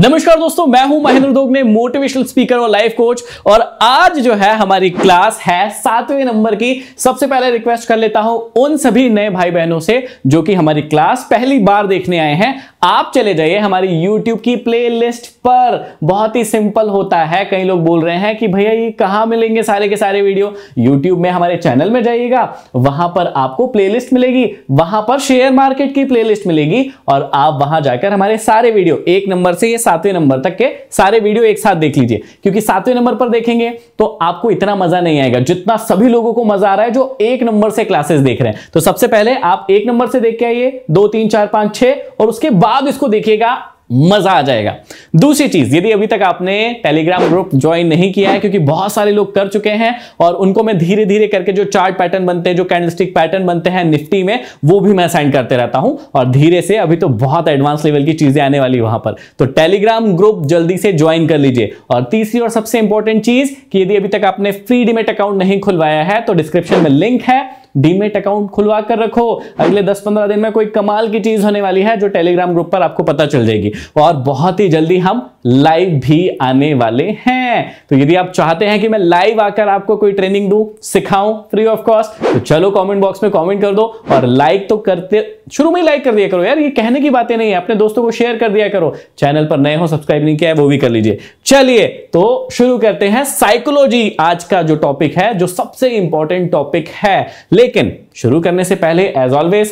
नमस्कार दोस्तों मैं हूं महेंद्र दोग ने मोटिवेशनल स्पीकर और लाइफ कोच और आज जो है हमारी क्लास है सातवें नंबर की सबसे पहले रिक्वेस्ट कर लेता हूं उन सभी नए भाई बहनों से जो कि हमारी क्लास पहली बार देखने आए हैं आप चले जाइए हमारी YouTube की प्लेलिस्ट पर बहुत ही सिंपल होता है कई लोग बोल रहे हैं कि भैया ये कहाँ मिलेंगे सारे के सारे वीडियो YouTube में हमारे चैनल में जाइएगा वहां पर आपको प्लेलिस्ट मिलेगी वहां पर शेयर मार्केट की प्लेलिस्ट मिलेगी और आप वहां जाकर हमारे सारे वीडियो एक नंबर से ये सातवें नंबर तक के सारे वीडियो एक साथ देख लीजिए क्योंकि सातवें नंबर पर देखेंगे तो आपको इतना मजा नहीं आएगा जितना सभी लोगों को मजा आ रहा है जो एक नंबर से क्लासेस देख रहे हैं तो सबसे पहले आप एक नंबर से देख के आइए दो तीन चार पांच छह और उसके बाद बाद इसको देखिएगा मजा आ जाएगा दूसरी चीज यदि अभी तक आपने टेलीग्राम ग्रुप ज्वाइन नहीं किया है क्योंकि बहुत सारे लोग कर चुके हैं और उनको मैं धीरे धीरे करके जो चार्ट पैटर्न बनते हैं जो कैंडलस्टिक पैटर्न बनते हैं निफ्टी में वो भी मैं सेंड करते रहता हूं और धीरे से अभी तो बहुत एडवांस लेवल की चीजें आने वाली वहां पर तो टेलीग्राम ग्रुप जल्दी से ज्वाइन कर लीजिए और तीसरी और सबसे इंपॉर्टेंट चीज कि यदि अभी तक आपने फ्री डिमेट अकाउंट नहीं खुलवाया है तो डिस्क्रिप्शन में लिंक है डीमेट अकाउंट खुलवा कर रखो अगले 10-15 दिन में कोई कमाल की चीज होने वाली है जो टेलीग्राम ग्रुप पर आपको पता चल जाएगी और बहुत ही जल्दी हम लाइव भी आने वाले हैं तो यदि आप चाहते हैं कि मैं लाइव आकर आपको कोई ट्रेनिंग दू सिखाऊं फ्री ऑफ कॉस्ट तो चलो कमेंट बॉक्स में कमेंट कर दो और लाइक तो करते शुरू में लाइक कर दिया करो यार ये कहने की बातें नहीं है अपने दोस्तों को शेयर कर दिया करो चैनल पर नए हो सब्सक्राइब नहीं किया है वो भी कर लीजिए चलिए तो शुरू करते हैं साइकोलॉजी आज का जो टॉपिक है जो सबसे इंपॉर्टेंट टॉपिक है लेकिन शुरू करने से पहले एज ऑलवेज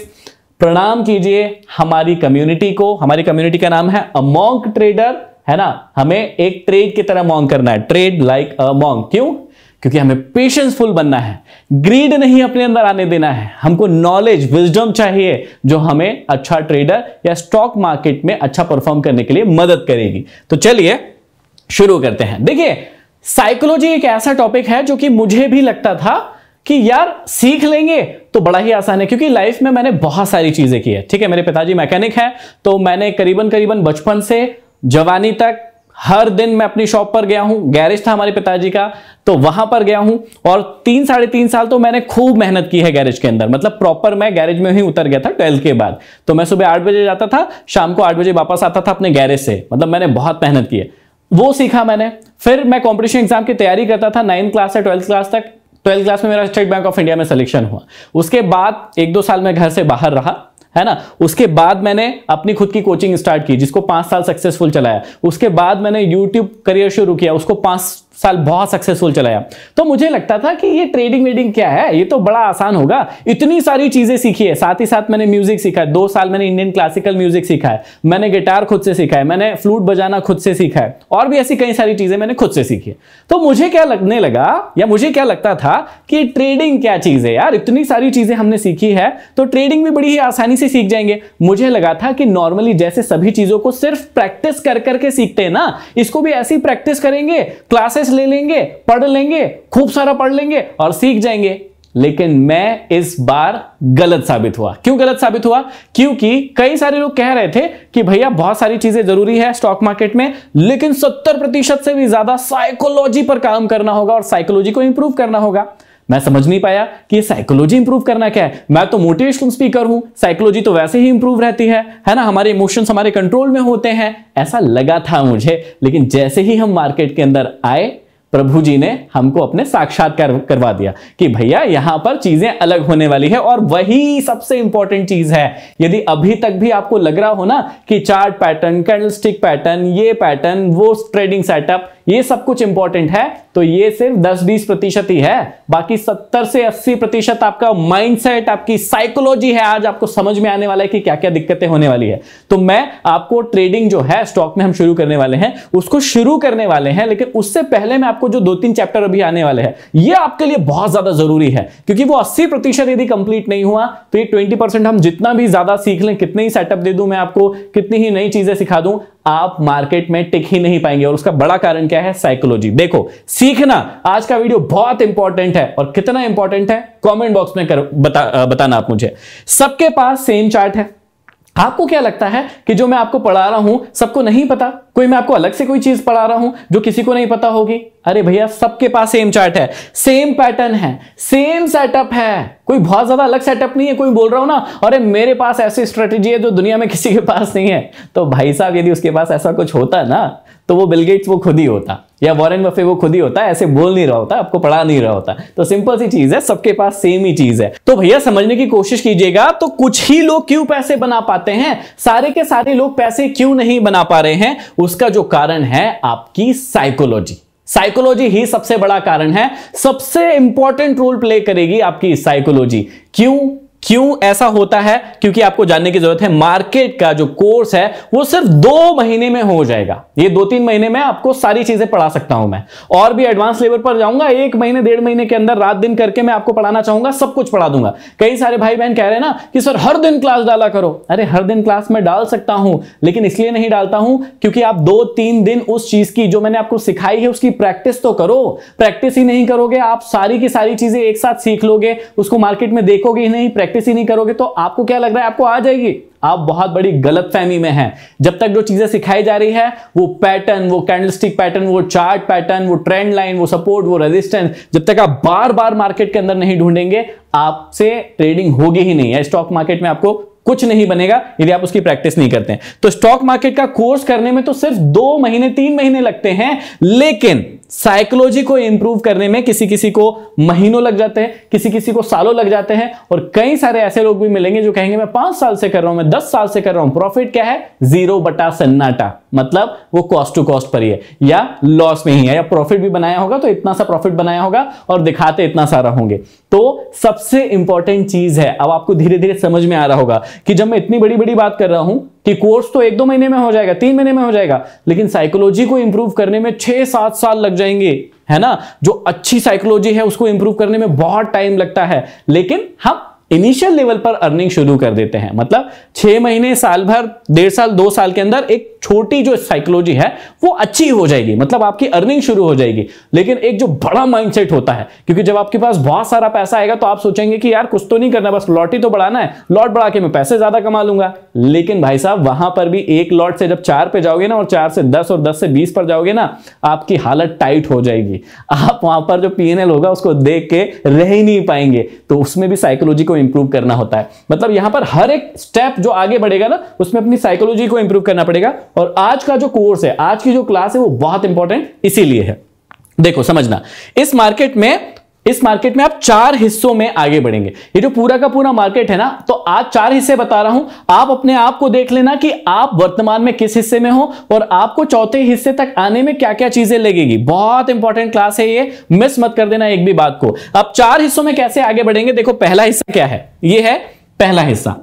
प्रणाम कीजिए हमारी कम्युनिटी को हमारी कम्युनिटी का नाम है अमोंग ट्रेडर है ना हमें एक ट्रेड की तरह मॉन्ग करना है ट्रेड लाइक अ क्यों क्योंकि हमें पेशेंसफुल बनना है ग्रीड नहीं अपने अंदर आने देना है हमको नॉलेज विजडम चाहिए जो हमें अच्छा ट्रेडर या स्टॉक मार्केट में अच्छा परफॉर्म करने के लिए मदद करेगी तो चलिए शुरू करते हैं देखिए साइकोलॉजी एक ऐसा टॉपिक है जो कि मुझे भी लगता था कि यार सीख लेंगे तो बड़ा ही आसान है क्योंकि लाइफ में मैंने बहुत सारी चीज़ें की है ठीक है मेरे पिताजी मैकेनिक है तो मैंने करीबन करीबन बचपन से जवानी तक हर दिन मैं अपनी शॉप पर गया हूं गैरेज था हमारे पिताजी का तो वहां पर गया हूं और तीन साढ़े तीन साल तो मैंने खूब मेहनत की है गैरेज के अंदर मतलब प्रॉपर मैं गैरेज में ही उतर गया था ट्वेल्थ के बाद तो मैं सुबह आठ बजे जाता था शाम को आठ बजे वापस आता था अपने गैरेज से मतलब मैंने बहुत मेहनत की है वो सीखा मैंने फिर मैं कॉम्पिटिशन एग्जाम की तैयारी करता था नाइन्थ क्लास से ट्वेल्थ क्लास तक ट्वेल्थ क्लास में मेरा स्टेट बैंक ऑफ इंडिया में सिलेक्शन हुआ उसके बाद एक दो साल में घर से बाहर रहा है ना उसके बाद मैंने अपनी खुद की कोचिंग स्टार्ट की जिसको पांच साल सक्सेसफुल चलाया उसके बाद मैंने यूट्यूब करियर शुरू किया उसको पांच साल बहुत सक्सेसफुल चलाया तो मुझे लगता था कि ये ट्रेडिंग वेडिंग क्या है ये तो बड़ा आसान होगा इतनी सारी चीजें सीखी है साथ ही साथ मैंने म्यूजिक सीखा है दो साल मैंने इंडियन क्लासिकल म्यूजिक सीखा है मैंने गिटार खुद से सीखा है मैंने फ्लूट बजाना खुद से सीखा है और भी ऐसी कई सारी चीजें मैंने खुद से सीखी है तो मुझे क्या लगने लगा या मुझे क्या लगता था कि ट्रेडिंग क्या चीज है यार इतनी सारी चीजें हमने सीखी है तो ट्रेडिंग भी बड़ी ही आसानी से सीख जाएंगे मुझे लगा था कि नॉर्मली जैसे सभी चीजों को सिर्फ प्रैक्टिस कर करके सीखते हैं ना इसको भी ऐसी प्रैक्टिस करेंगे क्लासेस टेस्ट ले लेंगे पढ़ लेंगे खूब सारा पढ़ लेंगे और सीख जाएंगे लेकिन मैं इस बार गलत साबित हुआ क्यों गलत साबित हुआ क्योंकि कई सारे लोग कह रहे थे कि भैया बहुत सारी चीजें जरूरी है स्टॉक मार्केट में लेकिन 70 प्रतिशत से भी ज्यादा साइकोलॉजी पर काम करना होगा और साइकोलॉजी को इंप्रूव करना होगा मैं समझ नहीं पाया कि साइकोलॉजी इंप्रूव करना क्या है मैं तो मोटिवेशनल स्पीकर हूं साइकोलॉजी तो वैसे ही इंप्रूव रहती है है ना हमारे इमोशंस हमारे कंट्रोल में होते हैं ऐसा लगा था मुझे लेकिन जैसे ही हम मार्केट के अंदर आए प्रभु जी ने हमको अपने साक्षात कर, करवा दिया कि भैया यहां पर चीजें अलग होने वाली है और वही सबसे इंपॉर्टेंट चीज है यदि अभी तक भी आपको लग रहा हो ना कि चार्ट पैटर्न कैंडलस्टिक पैटर्न ये पैटर्न वो ट्रेडिंग सेटअप ये सब कुछ इंपॉर्टेंट है तो ये सिर्फ 10-20 प्रतिशत ही है बाकी 70 से 80 प्रतिशत आपका माइंडसेट आपकी साइकोलॉजी है आज आपको समझ में आने वाला है कि क्या क्या दिक्कतें होने वाली है तो मैं आपको ट्रेडिंग जो है स्टॉक में हम शुरू करने वाले हैं उसको शुरू करने वाले हैं लेकिन उससे पहले मैं आपको जो दो तीन चैप्टर अभी आने वाले हैं ये आपके लिए बहुत ज्यादा जरूरी है क्योंकि वो अस्सी यदि कंप्लीट नहीं हुआ तो ये ट्वेंटी हम जितना भी ज्यादा सीख लें कितने ही सेटअप दे दू मैं आपको कितनी ही नई चीजें सिखा दूं आप मार्केट में टिक ही नहीं पाएंगे और उसका बड़ा कारण क्या है साइकोलॉजी देखो सीखना आज का वीडियो बहुत इंपॉर्टेंट है और कितना इंपॉर्टेंट है कमेंट बॉक्स में कर, बता, बताना आप मुझे सबके पास सेम चार्ट है आपको क्या लगता है कि जो मैं आपको पढ़ा रहा हूं सबको नहीं पता कोई मैं आपको अलग से कोई चीज पढ़ा रहा हूं जो किसी को नहीं पता होगी अरे भैया सबके पास सेम चार्ट है सेम पैटर्न है सेम सेटअप है कोई बहुत ज्यादा अलग सेटअप नहीं है कोई बोल रहा हूं ना अरे मेरे पास ऐसी स्ट्रेटेजी है जो दुनिया में किसी के पास नहीं है तो भाई साहब यदि उसके पास ऐसा कुछ होता ना तो वो बिलगेट्स वो खुद ही होता या वॉरेन बफे वो खुद ही होता है ऐसे बोल नहीं रहा होता आपको पढ़ा नहीं रहा होता तो सिंपल सी चीज है सबके पास सेम ही चीज है तो भैया समझने की कोशिश कीजिएगा तो कुछ ही लोग क्यों पैसे बना पाते हैं सारे के सारे लोग पैसे क्यों नहीं बना पा रहे हैं उसका जो कारण है आपकी साइकोलॉजी साइकोलॉजी ही सबसे बड़ा कारण है सबसे इंपॉर्टेंट रोल प्ले करेगी आपकी साइकोलॉजी क्यों क्यों ऐसा होता है क्योंकि आपको जानने की जरूरत है मार्केट का जो कोर्स है वो सिर्फ दो महीने में हो जाएगा ये दो तीन महीने में आपको सारी चीजें पढ़ा सकता हूं मैं और भी एडवांस लेवल पर जाऊंगा एक महीने डेढ़ महीने के अंदर रात दिन करके मैं आपको पढ़ाना चाहूंगा सब कुछ पढ़ा दूंगा कई सारे भाई बहन कह रहे हैं ना कि सर हर दिन क्लास डाला करो अरे हर दिन क्लास में डाल सकता हूं लेकिन इसलिए नहीं डालता हूं क्योंकि आप दो तीन दिन उस चीज की जो मैंने आपको सिखाई है उसकी प्रैक्टिस तो करो प्रैक्टिस ही नहीं करोगे आप सारी की सारी चीजें एक साथ सीख लोगे उसको मार्केट में देखोगे ही नहीं प्रैक्टिस प्रैक्टिस ही नहीं करोगे तो आपको क्या लग रहा है आपको आ जाएगी आप बहुत बड़ी गलत फहमी में हैं जब तक जो चीजें सिखाई जा रही है वो पैटर्न वो कैंडलस्टिक पैटर्न वो चार्ट पैटर्न वो ट्रेंड लाइन वो सपोर्ट वो रेजिस्टेंस जब तक आप बार बार मार्केट के अंदर नहीं ढूंढेंगे आपसे ट्रेडिंग होगी ही नहीं है स्टॉक मार्केट में आपको कुछ नहीं बनेगा यदि आप उसकी प्रैक्टिस नहीं करते हैं तो स्टॉक मार्केट का कोर्स करने में तो सिर्फ दो महीने तीन महीने लगते हैं लेकिन साइकोलॉजी को इंप्रूव करने में किसी किसी को महीनों लग जाते हैं किसी किसी को सालों लग जाते हैं और कई सारे ऐसे लोग भी मिलेंगे जो कहेंगे मैं पांच साल से कर रहा हूं मैं दस साल से कर रहा हूं प्रॉफिट क्या है जीरो बटा सन्नाटा मतलब वो कॉस्ट टू कॉस्ट पर ही है या लॉस में ही है या प्रॉफिट भी बनाया होगा तो इतना सा प्रॉफिट बनाया होगा और दिखाते इतना सारा होंगे तो सबसे इंपॉर्टेंट चीज है अब आपको धीरे धीरे समझ में आ रहा होगा कि जब मैं इतनी बड़ी बड़ी बात कर रहा हूं कि कोर्स तो एक दो महीने में हो जाएगा तीन महीने में हो जाएगा लेकिन साइकोलॉजी को इंप्रूव करने में छह सात साल लग जाएंगे है ना जो अच्छी साइकोलॉजी है उसको इंप्रूव करने में बहुत टाइम लगता है लेकिन हम इनिशियल लेवल पर अर्निंग शुरू कर देते हैं मतलब छह महीने साल भर डेढ़ साल दो साल के अंदर एक छोटी जो साइकोलॉजी है वो अच्छी हो जाएगी मतलब आपकी अर्निंग शुरू हो जाएगी लेकिन एक जो बड़ा माइंडसेट होता है क्योंकि जब आपके पास बहुत सारा पैसा आएगा तो आप सोचेंगे कि यार कुछ तो नहीं करना बस लॉट ही तो बढ़ाना है लॉट बढ़ा के मैं पैसे ज्यादा कमा लूंगा लेकिन भाई साहब वहां पर भी एक लॉट से जब चार पे जाओगे ना और चार से दस और दस से बीस पर जाओगे ना आपकी हालत टाइट हो जाएगी आप वहां पर जो पी होगा उसको देख के रह ही नहीं पाएंगे तो उसमें भी साइकोलॉजी को इंप्रूव करना होता है मतलब यहां पर हर एक स्टेप जो आगे बढ़ेगा ना उसमें अपनी साइकोलॉजी को इंप्रूव करना पड़ेगा और आज का जो कोर्स है आज की जो क्लास है वो बहुत इंपॉर्टेंट इसीलिए है देखो समझना इस मार्केट में इस मार्केट में आप चार हिस्सों में आगे बढ़ेंगे ये जो पूरा का पूरा मार्केट है ना तो आज चार हिस्से बता रहा हूं आप अपने आप को देख लेना कि आप वर्तमान में किस हिस्से में हो और आपको चौथे हिस्से तक आने में क्या क्या चीजें लगेगी बहुत इंपॉर्टेंट क्लास है ये मिस मत कर देना एक भी बात को अब चार हिस्सों में कैसे आगे बढ़ेंगे देखो पहला हिस्सा क्या है यह है पहला हिस्सा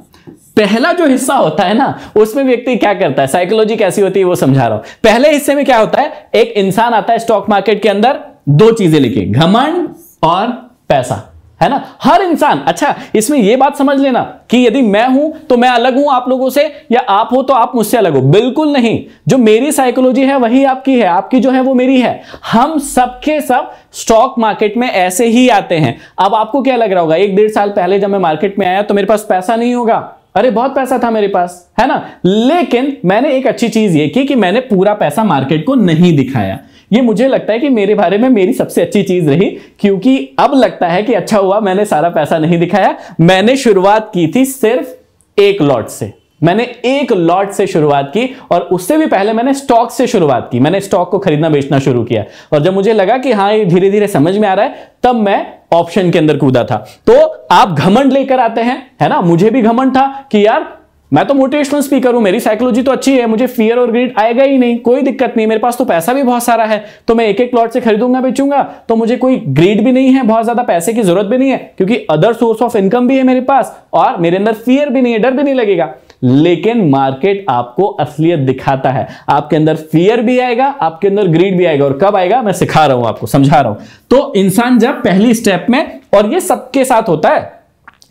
पहला जो हिस्सा होता है ना उसमें व्यक्ति क्या करता है साइकोलॉजी कैसी होती है वो समझा रहा हूं पहले हिस्से में क्या होता है एक इंसान आता है स्टॉक मार्केट के अंदर दो चीजें लिखी घमंड और पैसा है ना हर इंसान अच्छा इसमें यह बात समझ लेना कि यदि मैं हूं तो मैं अलग हूं आप लोगों से या आप हो तो आप मुझसे अलग हो बिल्कुल नहीं जो मेरी साइकोलॉजी है वही आपकी है आपकी जो है वो मेरी है हम सबके सब स्टॉक मार्केट में ऐसे ही आते हैं अब आपको क्या लग रहा होगा एक डेढ़ साल पहले जब मैं मार्केट में आया तो मेरे पास पैसा नहीं होगा अरे बहुत पैसा था मेरे पास है ना लेकिन मैंने एक अच्छी चीज ये की कि मैंने पूरा पैसा मार्केट को नहीं दिखाया ये मुझे लगता है कि मेरे बारे में मेरी सबसे अच्छी चीज रही क्योंकि अब लगता है कि अच्छा हुआ मैंने सारा पैसा नहीं दिखाया मैंने शुरुआत की थी सिर्फ एक लॉट से मैंने एक लॉट से शुरुआत की और उससे भी पहले मैंने स्टॉक से शुरुआत की मैंने स्टॉक को खरीदना बेचना शुरू किया और जब मुझे लगा कि हाँ ये धीरे धीरे समझ में आ रहा है तब मैं ऑप्शन के अंदर कूदा था तो आप घमंड लेकर आते हैं है ना मुझे भी घमंड था कि यार मैं तो मोटिवेशनल स्पीकर हूं मेरी साइकोलॉजी तो अच्छी है मुझे फियर और ग्रीड आएगा ही नहीं कोई दिक्कत नहीं मेरे पास तो पैसा भी बहुत सारा है तो मैं एक एक प्लॉट से खरीदूंगा बेचूंगा तो मुझे कोई ग्रीड भी नहीं है बहुत ज्यादा पैसे की जरूरत भी नहीं है क्योंकि अदर सोर्स ऑफ इनकम भी है मेरे पास और मेरे अंदर फियर भी नहीं है डर भी नहीं लगेगा लेकिन मार्केट आपको असलियत दिखाता है आपके अंदर फियर भी आएगा आपके अंदर ग्रीड भी आएगा और कब आएगा मैं सिखा रहा हूं आपको समझा रहा हूं तो इंसान जब पहली स्टेप में और ये सबके साथ होता है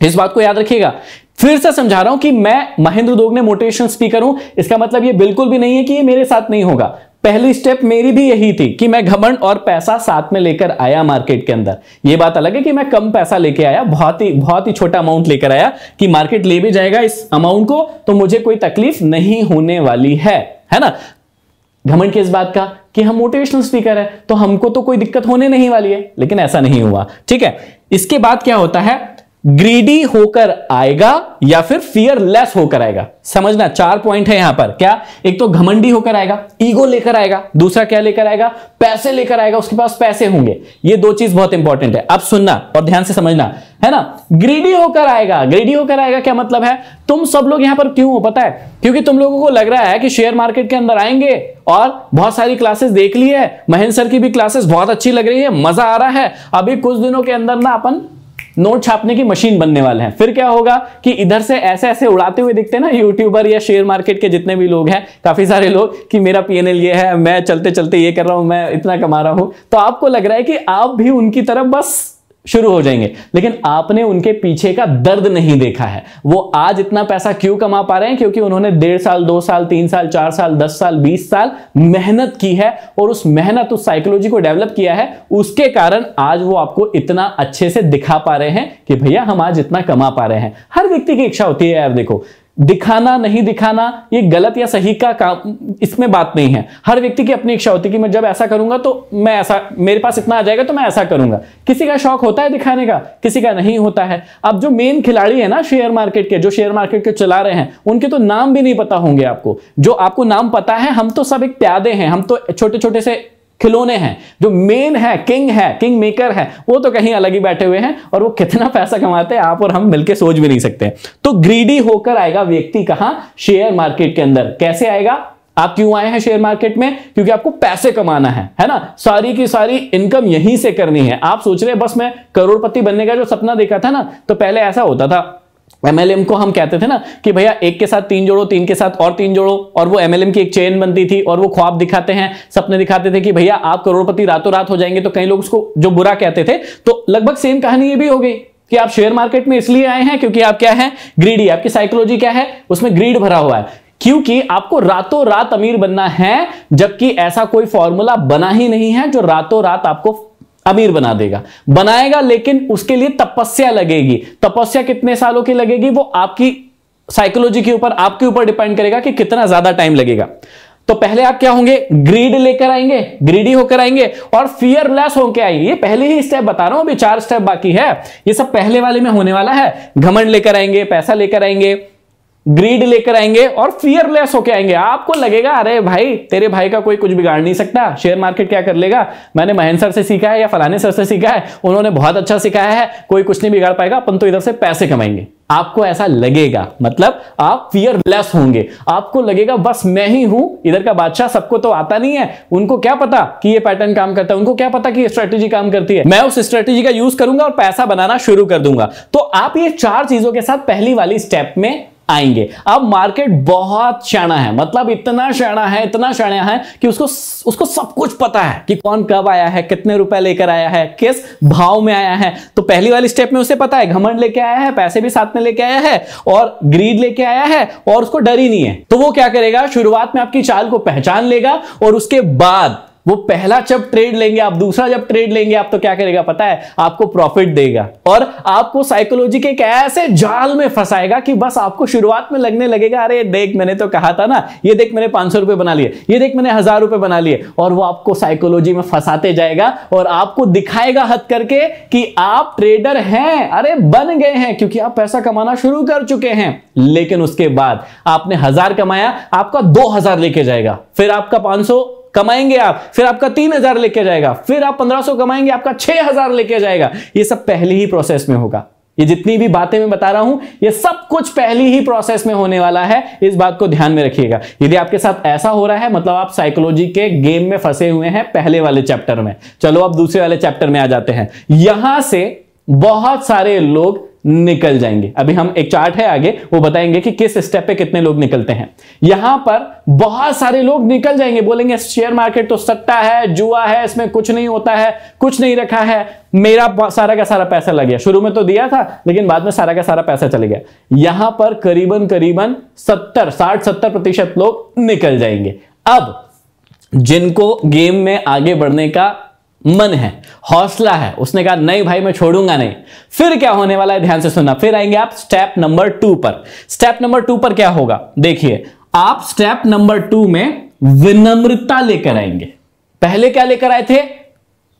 इस बात को याद रखिएगा फिर से समझा रहा हूं कि मैं महेंद्र दोगने मोटिवेशन स्पीकर हूं इसका मतलब ये बिल्कुल भी नहीं है कि ये मेरे साथ नहीं होगा पहली स्टेप मेरी भी यही थी कि मैं घमंड और पैसा साथ में लेकर आया मार्केट के अंदर यह बात अलग है कि मैं कम पैसा लेकर आया बहुत ही बहुत ही छोटा अमाउंट लेकर आया कि मार्केट ले भी जाएगा इस अमाउंट को तो मुझे कोई तकलीफ नहीं होने वाली है है ना घमंड किस बात का कि हम मोटिवेशनल स्पीकर है तो हमको तो कोई दिक्कत होने नहीं वाली है लेकिन ऐसा नहीं हुआ ठीक है इसके बाद क्या होता है ग्रीडी होकर आएगा या फिर फियरलेस होकर आएगा समझना चार पॉइंट है यहां पर क्या एक तो घमंडी होकर आएगा ईगो लेकर आएगा दूसरा क्या लेकर आएगा पैसे लेकर आएगा उसके पास पैसे होंगे ये दो चीज बहुत इंपॉर्टेंट है अब सुनना और ध्यान से समझना है ना ग्रीडी होकर आएगा ग्रीडी होकर आएगा क्या मतलब है तुम सब लोग यहां पर क्यों हो पता है क्योंकि तुम लोगों को लग रहा है कि शेयर मार्केट के अंदर आएंगे और बहुत सारी क्लासेस देख ली है महेंद्र सर की भी क्लासेस बहुत अच्छी लग रही है मजा आ रहा है अभी कुछ दिनों के अंदर ना अपन नोट छापने की मशीन बनने वाले हैं फिर क्या होगा कि इधर से ऐसे ऐसे उड़ाते हुए दिखते हैं ना यूट्यूबर या शेयर मार्केट के जितने भी लोग हैं काफी सारे लोग कि मेरा पी ये है मैं चलते चलते ये कर रहा हूं मैं इतना कमा रहा हूं तो आपको लग रहा है कि आप भी उनकी तरफ बस शुरू हो जाएंगे लेकिन आपने उनके पीछे का दर्द नहीं देखा है वो आज इतना पैसा क्यों कमा पा रहे हैं क्योंकि उन्होंने डेढ़ साल दो साल तीन साल चार साल दस साल बीस साल मेहनत की है और उस मेहनत उस साइकोलॉजी को डेवलप किया है उसके कारण आज वो आपको इतना अच्छे से दिखा पा रहे हैं कि भैया हम आज इतना कमा पा रहे हैं हर व्यक्ति की इच्छा होती है यार देखो दिखाना नहीं दिखाना ये गलत या सही का काम इसमें बात नहीं है हर व्यक्ति की अपनी इच्छा होती है कि मैं जब ऐसा करूंगा तो मैं ऐसा मेरे पास इतना आ जाएगा तो मैं ऐसा करूंगा किसी का शौक होता है दिखाने का किसी का नहीं होता है अब जो मेन खिलाड़ी है ना शेयर मार्केट के जो शेयर मार्केट के चला रहे हैं उनके तो नाम भी नहीं पता होंगे आपको जो आपको नाम पता है हम तो सब एक प्यादे हैं हम तो छोटे छोटे से खिलौने हैं जो मेन है किंग है किंग मेकर है वो तो कहीं अलग ही बैठे हुए हैं और वो कितना पैसा कमाते हैं आप और हम मिलकर सोच भी नहीं सकते तो ग्रीडी होकर आएगा व्यक्ति कहा शेयर मार्केट के अंदर कैसे आएगा आप क्यों आए हैं शेयर मार्केट में क्योंकि आपको पैसे कमाना है है ना सारी की सारी इनकम यहीं से करनी है आप सोच रहे हैं बस मैं करोड़पति बनने का जो सपना देखा था ना तो पहले ऐसा होता था एमएलएम को हम कहते थे ना कि भैया एक के साथ तीन जोड़ो तीन के साथ और तीन जोड़ो और वो एमएलएम की एक चेन बनती थी और वो ख्वाब दिखाते हैं सपने दिखाते थे कि भैया आप करोड़पति रातों रात हो जाएंगे तो कई लोग उसको जो बुरा कहते थे तो लगभग सेम कहानी ये भी हो गई कि आप शेयर मार्केट में इसलिए आए हैं क्योंकि आप क्या है ग्रीडी आपकी साइकोलॉजी क्या है उसमें ग्रीड भरा हुआ है क्योंकि आपको रातों रात अमीर बनना है जबकि ऐसा कोई फॉर्मूला बना ही नहीं है जो रातों रात आपको अमीर बना देगा बनाएगा लेकिन उसके लिए तपस्या लगेगी तपस्या कितने सालों की लगेगी वो आपकी साइकोलॉजी के ऊपर आपके ऊपर डिपेंड करेगा कि कितना ज्यादा टाइम लगेगा तो पहले आप क्या होंगे ग्रीड लेकर आएंगे ग्रीडी होकर आएंगे और फियरलेस होकर आएंगे ये पहले ही स्टेप बता रहा हूं अभी चार स्टेप बाकी है ये सब पहले वाले में होने वाला है घमंड लेकर आएंगे पैसा लेकर आएंगे ग्रीड लेकर आएंगे और फियरलेस होकर आएंगे आपको लगेगा अरे भाई तेरे भाई का कोई कुछ बिगाड़ नहीं सकता शेयर मार्केट क्या कर लेगा मैंने महेंद्र सर से सीखा है या फलाने सर से सीखा है उन्होंने बहुत अच्छा सिखाया है कोई कुछ नहीं बिगाड़ पाएगा अपन तो इधर से पैसे कमाएंगे आपको ऐसा लगेगा मतलब आप फियरलेस होंगे आपको लगेगा बस मैं ही हूं इधर का बादशाह सबको तो आता नहीं है उनको क्या पता कि ये पैटर्न काम करता है उनको क्या पता कि ये स्ट्रेटेजी काम करती है मैं उस स्ट्रेटेजी का यूज करूंगा और पैसा बनाना शुरू कर दूंगा तो आप ये चार चीजों के साथ पहली वाली स्टेप में आएंगे अब मार्केट बहुत शाणा है मतलब इतना शाणा है इतना शाणा है कि उसको उसको सब कुछ पता है कि कौन कब आया है कितने रुपए लेकर आया है किस भाव में आया है तो पहली वाली स्टेप में उसे पता है घमंड लेके आया है पैसे भी साथ में लेके आया है और ग्रीड लेके आया है और उसको डर ही नहीं है तो वो क्या करेगा शुरुआत में आपकी चाल को पहचान लेगा और उसके बाद वो पहला जब ट्रेड लेंगे आप दूसरा जब ट्रेड लेंगे आप तो क्या करेगा पता है आपको प्रॉफिट देगा और आपको साइकोलॉजी के एक ऐसे जाल में फंसाएगा कि बस आपको शुरुआत में लगने लगेगा अरे देख मैंने तो कहा था ना ये देख मैंने पांच सौ रुपए बना लिए ये देख मैंने हजार रुपए बना लिए और वो आपको साइकोलॉजी में फंसाते जाएगा और आपको दिखाएगा हद करके कि आप ट्रेडर हैं अरे बन गए हैं क्योंकि आप पैसा कमाना शुरू कर चुके हैं लेकिन उसके बाद आपने हजार कमाया आपका दो हजार लेके जाएगा फिर आपका पांच सौ कमाएंगे आप फिर आपका तीन हजार लेके जाएगा फिर आप पंद्रह सौ कमाएंगे आपका छह हजार लेके जाएगा ये सब पहले ही प्रोसेस में होगा ये जितनी भी बातें मैं बता रहा हूं ये सब कुछ पहली ही प्रोसेस में होने वाला है इस बात को ध्यान में रखिएगा यदि आपके साथ ऐसा हो रहा है मतलब आप साइकोलॉजी के गेम में फंसे हुए हैं पहले वाले चैप्टर में चलो अब दूसरे वाले चैप्टर में आ जाते हैं यहां से बहुत सारे लोग निकल जाएंगे अभी हम एक चार्ट है आगे वो बताएंगे कि किस स्टेप पे कितने लोग निकलते हैं यहां पर बहुत सारे लोग निकल जाएंगे बोलेंगे शेयर मार्केट तो सट्टा है जुआ है इसमें कुछ नहीं होता है कुछ नहीं रखा है मेरा सारा का सारा पैसा लग गया शुरू में तो दिया था लेकिन बाद में सारा का सारा पैसा चले गया यहां पर करीबन करीबन सत्तर साठ सत्तर प्रतिशत लोग निकल जाएंगे अब जिनको गेम में आगे बढ़ने का मन है हौसला है उसने कहा नहीं भाई मैं छोड़ूंगा नहीं फिर क्या होने वाला है ध्यान से सुनना फिर आएंगे आप स्टेप नंबर टू पर स्टेप नंबर टू पर क्या होगा देखिए आप स्टेप नंबर टू में विनम्रता लेकर आएंगे पहले क्या लेकर आए थे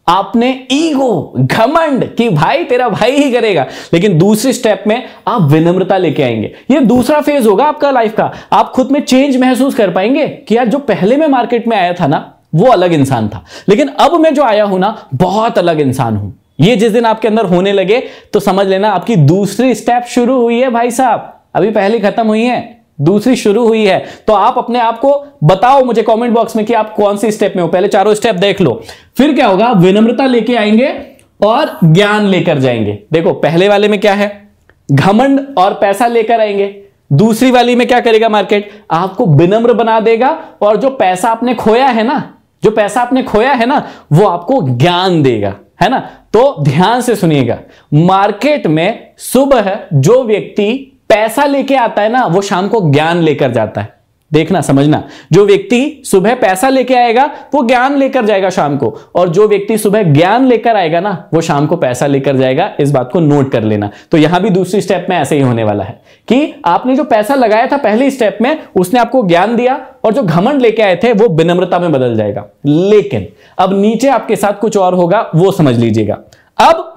आपने ईगो घमंड कि भाई तेरा भाई ही करेगा लेकिन दूसरे स्टेप में आप विनम्रता लेके आएंगे ये दूसरा फेज होगा आपका लाइफ का आप खुद में चेंज महसूस कर पाएंगे कि यार जो पहले में मार्केट में आया था ना वो अलग इंसान था लेकिन अब मैं जो आया हूं ना बहुत अलग इंसान हूं ये जिस दिन आपके अंदर होने लगे तो समझ लेना आपकी दूसरी स्टेप शुरू हुई है भाई साहब अभी पहली खत्म हुई है दूसरी शुरू हुई है तो आप अपने आप को बताओ मुझे कमेंट बॉक्स में कि आप कौन सी स्टेप में हो पहले चारों स्टेप देख लो फिर क्या होगा विनम्रता लेके आएंगे और ज्ञान लेकर जाएंगे देखो पहले वाले में क्या है घमंड और पैसा लेकर आएंगे दूसरी वाली में क्या करेगा मार्केट आपको विनम्र बना देगा और जो पैसा आपने खोया है ना जो पैसा आपने खोया है ना वो आपको ज्ञान देगा है ना तो ध्यान से सुनिएगा मार्केट में सुबह जो व्यक्ति पैसा लेके आता है ना वो शाम को ज्ञान लेकर जाता है देखना समझना जो व्यक्ति सुबह पैसा लेके आएगा वो ज्ञान लेकर जाएगा शाम को और जो व्यक्ति सुबह ज्ञान लेकर आएगा ना वो शाम को पैसा लेकर जाएगा इस बात को नोट कर लेना तो यहां भी दूसरी स्टेप में ऐसे ही होने वाला है कि आपने जो पैसा लगाया था पहले स्टेप में उसने आपको ज्ञान दिया और जो घमंड लेके आए थे वो विनम्रता में बदल जाएगा लेकिन अब नीचे आपके साथ कुछ और होगा वो समझ लीजिएगा अब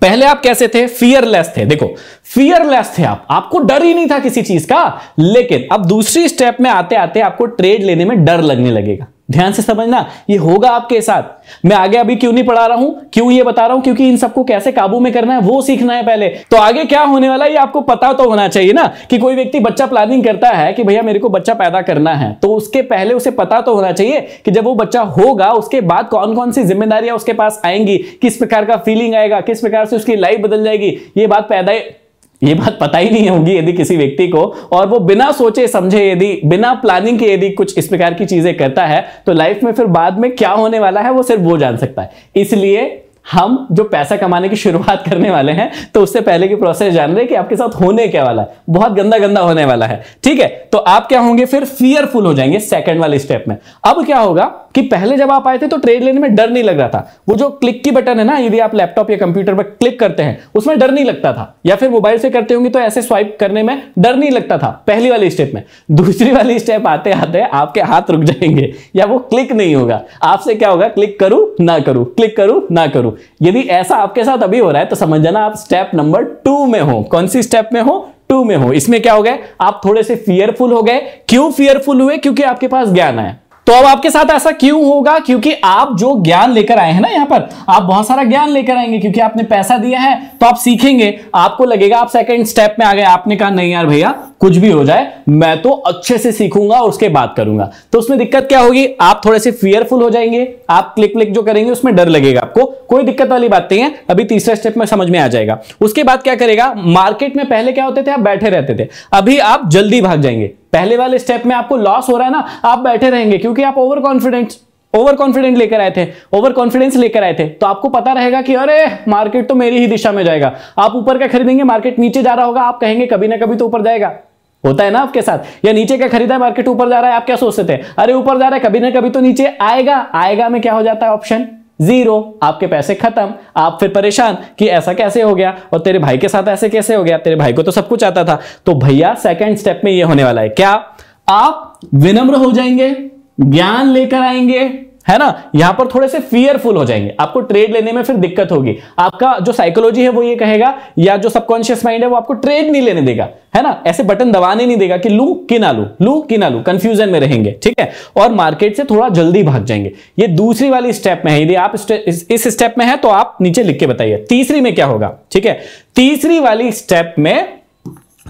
पहले आप कैसे थे फियरलेस थे देखो फियरलेस थे आप आपको डर ही नहीं था किसी चीज का लेकिन अब दूसरी स्टेप में आते आते आपको ट्रेड लेने में डर लगने लगेगा ध्यान से समझना ये होगा आपके साथ मैं आगे अभी क्यों नहीं पढ़ा रहा हूं क्यों ये बता रहा हूं क्योंकि इन सबको कैसे काबू में करना है वो सीखना है पहले तो आगे क्या होने वाला है ये आपको पता तो होना चाहिए ना कि कोई व्यक्ति बच्चा प्लानिंग करता है कि भैया मेरे को बच्चा पैदा करना है तो उसके पहले उसे पता तो होना चाहिए कि जब वो बच्चा होगा उसके बाद कौन कौन सी जिम्मेदारियां उसके पास आएंगी किस प्रकार का फीलिंग आएगा किस प्रकार से उसकी लाइफ बदल जाएगी ये बात पैदा ये बात पता ही नहीं होगी यदि किसी व्यक्ति को और वो बिना सोचे समझे यदि बिना प्लानिंग के यदि कुछ इस प्रकार की चीजें करता है तो लाइफ में फिर बाद में क्या होने वाला है वो सिर्फ वो जान सकता है इसलिए हम जो पैसा कमाने की शुरुआत करने वाले हैं तो उससे पहले की प्रोसेस जान रहे कि आपके साथ होने क्या वाला है बहुत गंदा गंदा होने वाला है ठीक है तो आप क्या होंगे फिर फियरफुल हो जाएंगे सेकंड वाले स्टेप में अब क्या होगा कि पहले जब आप आए थे तो ट्रेड लेने में डर नहीं लग रहा था वो जो क्लिक की बटन है ना यदि आप लैपटॉप या कंप्यूटर पर क्लिक करते हैं उसमें डर नहीं लगता था या फिर मोबाइल से करते होंगे तो ऐसे स्वाइप करने में डर नहीं लगता था पहली वाली स्टेप में दूसरी वाली स्टेप आते आते आपके हाथ रुक जाएंगे या वो क्लिक नहीं होगा आपसे क्या होगा क्लिक करूं ना करूं क्लिक करूं ना करूं हो यदि ऐसा आपके साथ अभी हो रहा है तो समझ जाना आप स्टेप नंबर टू में हो कौन सी स्टेप में हो टू में हो इसमें क्या हो गया आप थोड़े से फियरफुल हो गए क्यों फियरफुल हुए क्योंकि आपके पास ज्ञान है तो अब आपके साथ ऐसा क्यों होगा क्योंकि आप जो ज्ञान लेकर आए हैं ना यहां पर आप बहुत सारा ज्ञान लेकर आएंगे क्योंकि आपने पैसा दिया है तो आप सीखेंगे आपको लगेगा आप सेकंड स्टेप में आ गए आपने कहा नहीं यार भैया कुछ भी हो जाए मैं तो अच्छे से सीखूंगा और उसके बाद करूंगा तो उसमें दिक्कत क्या होगी आप थोड़े से फियरफुल हो जाएंगे आप क्लिक क्लिक जो करेंगे उसमें डर लगेगा आपको कोई दिक्कत वाली बात नहीं है अभी तीसरा स्टेप में समझ में आ जाएगा उसके बाद क्या करेगा मार्केट में पहले क्या होते थे आप बैठे रहते थे अभी आप जल्दी भाग जाएंगे पहले वाले स्टेप में आपको लॉस हो रहा है ना आप बैठे रहेंगे क्योंकि आप ओवर कॉन्फिडेंट ओवर कॉन्फिडेंट लेकर आए थे ओवर कॉन्फिडेंस लेकर आए थे तो आपको पता रहेगा कि अरे मार्केट तो मेरी ही दिशा में जाएगा आप ऊपर का खरीदेंगे मार्केट नीचे जा रहा होगा आप कहेंगे कभी ना कभी तो ऊपर जाएगा होता है ना आपके साथ या नीचे का खरीदा है मार्केट ऊपर जा रहा है आप क्या सोचते थे अरे ऊपर जा रहा है कभी ना कभी तो नीचे आएगा आएगा में क्या हो जाता है ऑप्शन जीरो आपके पैसे खत्म आप फिर परेशान कि ऐसा कैसे हो गया और तेरे भाई के साथ ऐसे कैसे हो गया तेरे भाई को तो सब कुछ आता था तो भैया सेकेंड स्टेप में ये होने वाला है क्या आप विनम्र हो जाएंगे ज्ञान लेकर आएंगे है ना यहां पर थोड़े से फियरफुल हो जाएंगे आपको ट्रेड लेने में फिर दिक्कत होगी आपका जो साइकोलॉजी है वो ये कहेगा या जो सबकॉन्शियस माइंड है वो आपको ट्रेड नहीं लेने देगा है ना ऐसे बटन दबाने नहीं देगा कि लू कि ना लू लू कि ना लू कंफ्यूजन में रहेंगे ठीक है और मार्केट से थोड़ा जल्दी भाग जाएंगे ये दूसरी वाली स्टेप में है यदि आप इस स्टेप में है तो आप नीचे लिख के बताइए तीसरी में क्या होगा ठीक है तीसरी वाली स्टेप में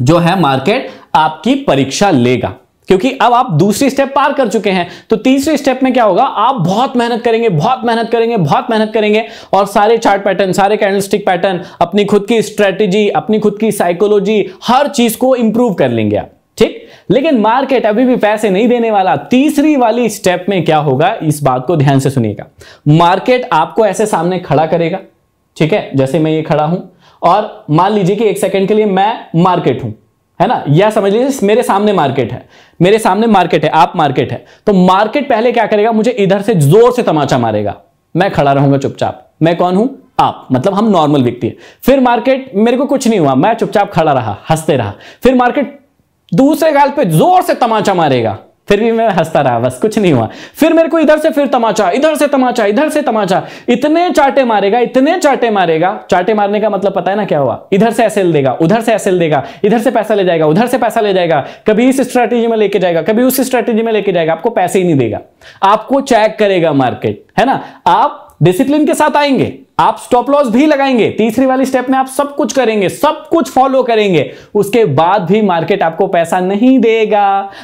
जो है मार्केट आपकी परीक्षा लेगा क्योंकि अब आप दूसरी स्टेप पार कर चुके हैं तो तीसरे स्टेप में क्या होगा आप बहुत मेहनत करेंगे बहुत मेहनत करेंगे बहुत मेहनत करेंगे और सारे चार्ट पैटर्न सारे कैंडलस्टिक पैटर्न अपनी खुद की स्ट्रेटेजी अपनी खुद की साइकोलॉजी हर चीज को इंप्रूव कर लेंगे आप ठीक लेकिन मार्केट अभी भी पैसे नहीं देने वाला तीसरी वाली स्टेप में क्या होगा इस बात को ध्यान से सुनिएगा मार्केट आपको ऐसे सामने खड़ा करेगा ठीक है जैसे मैं ये खड़ा हूं और मान लीजिए कि एक सेकंड के लिए मैं मार्केट हूं है ना या समझ लीजिए मेरे सामने मार्केट है मेरे सामने मार्केट है आप मार्केट है तो मार्केट पहले क्या करेगा मुझे इधर से जोर से तमाचा मारेगा मैं खड़ा रहूंगा चुपचाप मैं कौन हूं आप मतलब हम नॉर्मल व्यक्ति हैं फिर मार्केट मेरे को कुछ नहीं हुआ मैं चुपचाप खड़ा रहा हंसते रहा फिर मार्केट दूसरे गाल पे जोर से तमाचा मारेगा फिर भी मैं हंसता रहा बस कुछ नहीं हुआ फिर मेरे को इधर से फिर तमाचा इधर से तमाचा इधर से तमाचा इतने चाटे मारेगा इतने चाटे मारेगा चाटे मारने का मतलब पता है ना क्या हुआ इधर से ऐसे देगा उधर से ऐसे देगा इधर से पैसा ले जाएगा उधर से पैसा ले जाएगा कभी इस स्ट्रैटेजी में लेके जाएगा कभी उस स्ट्रैटेजी में लेके जाएगा आपको पैसे ही नहीं देगा आपको चेक करेगा मार्केट है ना आप डिसिप्लिन के साथ आएंगे आप स्टॉप लॉस भी लगाएंगे तीसरी वाली स्टेप में आप सब कुछ करेंगे सब कुछ फॉलो करेंगे उसके बाद भी मार्केट आपको पैसा नहीं देगा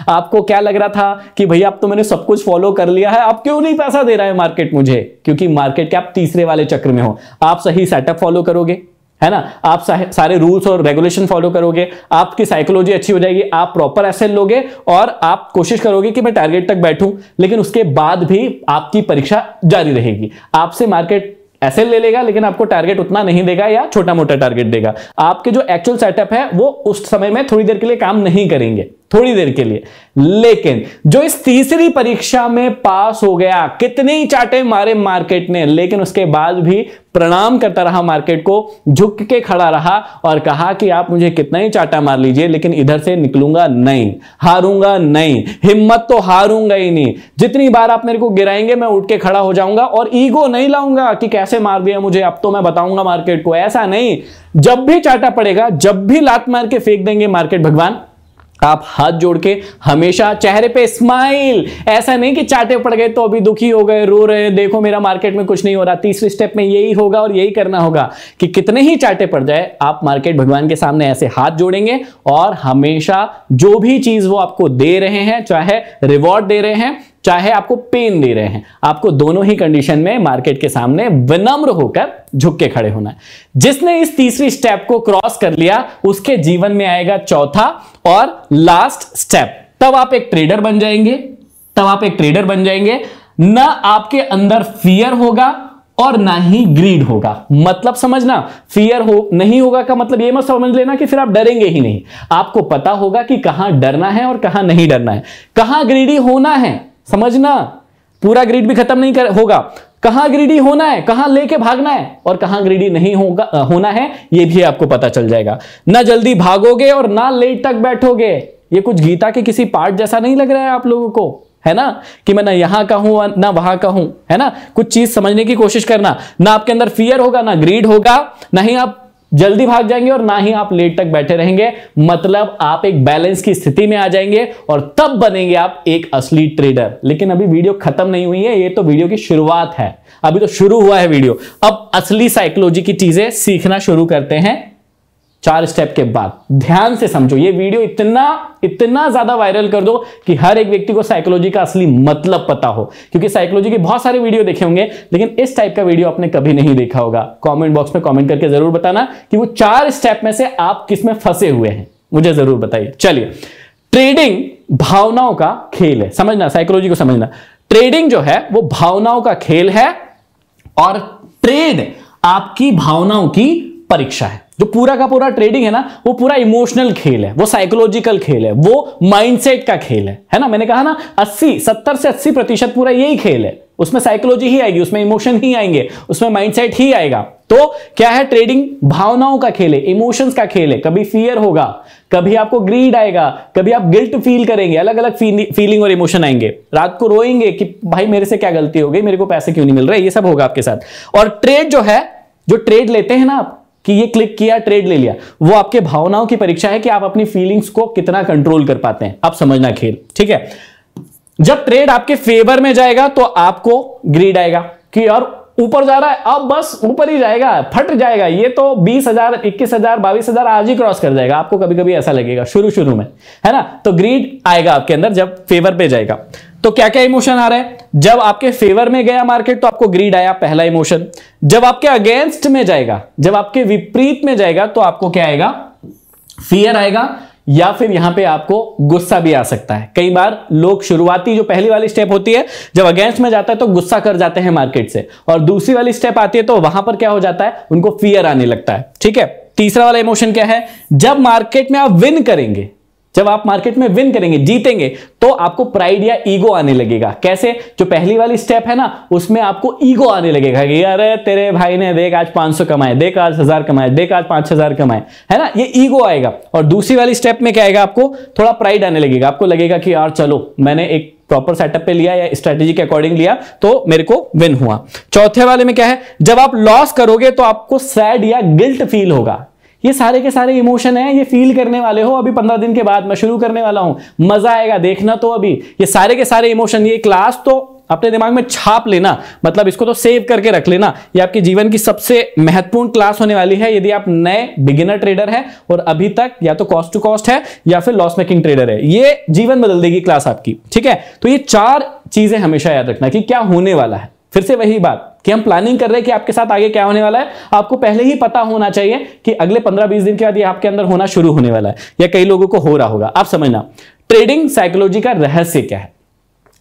आपको क्या लग रहा था कि भैया तो मैंने सब कुछ फॉलो कर लिया है आप क्यों नहीं पैसा दे रहा है मार्केट मुझे क्योंकि मार्केट के आप तीसरे वाले चक्र में हो आप सही सेटअप फॉलो करोगे है ना आप सारे रूल्स और रेगुलेशन फॉलो करोगे आपकी साइकोलॉजी अच्छी हो जाएगी आप प्रॉपर एसेल लोगे और आप कोशिश करोगे कि मैं टारगेट तक बैठूं लेकिन उसके बाद भी आपकी परीक्षा जारी रहेगी आपसे मार्केट एस ले लेगा लेकिन आपको टारगेट उतना नहीं देगा या छोटा मोटा टारगेट देगा आपके जो एक्चुअल सेटअप है वो उस समय में थोड़ी देर के लिए काम नहीं करेंगे थोड़ी देर के लिए लेकिन जो इस तीसरी परीक्षा में पास हो गया कितने ही चाटे मारे मार्केट ने लेकिन उसके बाद भी प्रणाम करता रहा मार्केट को झुक के खड़ा रहा और कहा कि आप मुझे कितना ही चाटा मार लीजिए लेकिन इधर से निकलूंगा नहीं हारूंगा नहीं हिम्मत तो हारूंगा ही नहीं जितनी बार आप मेरे को गिराएंगे मैं उठ के खड़ा हो जाऊंगा और ईगो नहीं लाऊंगा कि कैसे मार दिया मुझे अब तो मैं बताऊंगा मार्केट को ऐसा नहीं जब भी चाटा पड़ेगा जब भी लात मार के फेंक देंगे मार्केट भगवान आप हाथ जोड़ के हमेशा चेहरे पे स्माइल ऐसा नहीं कि चाटे पड़ गए तो अभी दुखी हो गए रो रहे देखो मेरा मार्केट में कुछ नहीं हो रहा तीसरे स्टेप में यही होगा और यही करना होगा कि कितने ही चाटे पड़ जाए आप मार्केट भगवान के सामने ऐसे हाथ जोड़ेंगे और हमेशा जो भी चीज वो आपको दे रहे हैं चाहे रिवॉर्ड दे रहे हैं चाहे आपको पेन दे रहे हैं आपको दोनों ही कंडीशन में मार्केट के सामने विनम्र होकर झुक के खड़े होना है जिसने इस तीसरी स्टेप को क्रॉस कर लिया उसके जीवन में आएगा चौथा और लास्ट स्टेप तब आप एक ट्रेडर बन जाएंगे तब आप एक ट्रेडर बन जाएंगे ना आपके अंदर फियर होगा और ना ही ग्रीड होगा मतलब समझना फियर हो नहीं होगा का मतलब ये मत समझ लेना कि फिर आप डरेंगे ही नहीं आपको पता होगा कि कहां डरना है और कहां नहीं डरना है कहां ग्रीडी होना है समझना पूरा ग्रीड भी खत्म नहीं कर होगा कहां ग्रीडी होना है कहां लेके भागना है और कहां ग्रीडी नहीं होगा होना है ये भी आपको पता चल जाएगा ना जल्दी भागोगे और ना लेट तक बैठोगे ये कुछ गीता के किसी पार्ट जैसा नहीं लग रहा है आप लोगों को है ना कि मैं ना यहां का हूं ना वहां का हूं है ना कुछ चीज समझने की कोशिश करना ना आपके अंदर फियर होगा ना ग्रीड होगा ना ही आप जल्दी भाग जाएंगे और ना ही आप लेट तक बैठे रहेंगे मतलब आप एक बैलेंस की स्थिति में आ जाएंगे और तब बनेंगे आप एक असली ट्रेडर लेकिन अभी वीडियो खत्म नहीं हुई है ये तो वीडियो की शुरुआत है अभी तो शुरू हुआ है वीडियो अब असली साइकोलॉजी की चीजें सीखना शुरू करते हैं चार स्टेप के बाद ध्यान से समझो ये वीडियो इतना इतना ज्यादा वायरल कर दो कि हर एक व्यक्ति को साइकोलॉजी का असली मतलब पता हो क्योंकि साइकोलॉजी के बहुत सारे वीडियो देखे होंगे लेकिन इस टाइप का वीडियो आपने कभी नहीं देखा होगा कमेंट बॉक्स में कमेंट करके जरूर बताना कि वो चार स्टेप में से आप किस में फंसे हुए हैं मुझे जरूर बताइए चलिए ट्रेडिंग भावनाओं का खेल है समझना साइकोलॉजी को समझना ट्रेडिंग जो है वो भावनाओं का खेल है और ट्रेड आपकी भावनाओं की परीक्षा है जो पूरा का पूरा ट्रेडिंग है ना वो पूरा इमोशनल खेल है वो साइकोलॉजिकल खेल है वो माइंडसेट का खेल है है ना मैंने कहा ना 80 70 से 80 प्रतिशत पूरा यही खेल है उसमें साइकोलॉजी ही आएगी उसमें इमोशन ही आएंगे उसमें माइंडसेट ही आएगा तो क्या है ट्रेडिंग भावनाओं का खेल है इमोशंस का खेल है कभी फियर होगा कभी आपको ग्रीड आएगा कभी आप गिल्ट फील करेंगे अलग अलग फीलिंग और इमोशन आएंगे रात को रोएंगे कि भाई मेरे से क्या गलती हो गई मेरे को पैसे क्यों नहीं मिल रहे ये सब होगा आपके साथ और ट्रेड जो है जो ट्रेड लेते हैं ना आप कि ये क्लिक किया ट्रेड ले लिया वो आपके भावनाओं की परीक्षा है कि आप अपनी फीलिंग्स को कितना कंट्रोल कर पाते हैं आप समझना खेल ठीक है जब ट्रेड आपके फेवर में जाएगा तो आपको ग्रीड आएगा कि यार ऊपर जा रहा है अब बस ऊपर ही जाएगा फट जाएगा ये तो बीस हजार इक्कीस हजार बाईस हजार आज ही क्रॉस कर जाएगा आपको कभी कभी ऐसा लगेगा शुरू शुरू में है ना तो ग्रीड आएगा आपके अंदर जब फेवर पे जाएगा तो क्या क्या इमोशन आ रहा है जब आपके फेवर में गया मार्केट तो आपको ग्रीड आया पहला इमोशन जब आपके अगेंस्ट में जाएगा जब आपके विपरीत में जाएगा तो आपको क्या आएगा फियर आएगा या फिर यहां पे आपको गुस्सा भी आ सकता है कई बार लोग शुरुआती जो पहली वाली स्टेप होती है जब अगेंस्ट में जाता है तो गुस्सा कर जाते हैं मार्केट से और दूसरी वाली स्टेप आती है तो वहां पर क्या हो जाता है उनको फियर आने लगता है ठीक है तीसरा वाला इमोशन क्या है जब मार्केट में आप विन करेंगे जब आप मार्केट में विन करेंगे जीतेंगे तो आपको प्राइड या ईगो आने लगेगा कैसे जो पहली वाली स्टेप है ना उसमें आपको ईगो आने लगेगा कि अरे तेरे भाई ने देख आज 500 कमाए देख आज हजार कमाए देख आज पांच हजार कमाए है ना ये ईगो आएगा और दूसरी वाली स्टेप में क्या आएगा आपको थोड़ा प्राइड आने लगेगा आपको लगेगा कि यार चलो मैंने एक प्रॉपर सेटअप पे लिया या स्ट्रेटेजी के अकॉर्डिंग लिया तो मेरे को विन हुआ चौथे वाले में क्या है जब आप लॉस करोगे तो आपको सैड या गिल्ट फील होगा ये सारे के सारे इमोशन है ये फील करने वाले हो अभी पंद्रह दिन के बाद मैं शुरू करने वाला हूं मजा आएगा देखना तो अभी ये सारे के सारे इमोशन ये क्लास तो अपने दिमाग में छाप लेना मतलब इसको तो सेव करके रख लेना ये आपके जीवन की सबसे महत्वपूर्ण क्लास होने वाली है यदि आप नए बिगिनर ट्रेडर हैं और अभी तक या तो कॉस्ट टू कॉस्ट है या फिर लॉस मेकिंग ट्रेडर है ये जीवन बदल देगी क्लास आपकी ठीक है तो ये चार चीजें हमेशा याद रखना कि क्या होने वाला है फिर से वही बात कि हम प्लानिंग कर रहे हैं कि आपके साथ आगे क्या होने वाला है आपको पहले ही पता होना चाहिए कि अगले 15-20 दिन के बाद ये आपके अंदर होना शुरू होने वाला है या कई लोगों को हो रहा होगा आप समझना ट्रेडिंग साइकोलॉजी का रहस्य क्या है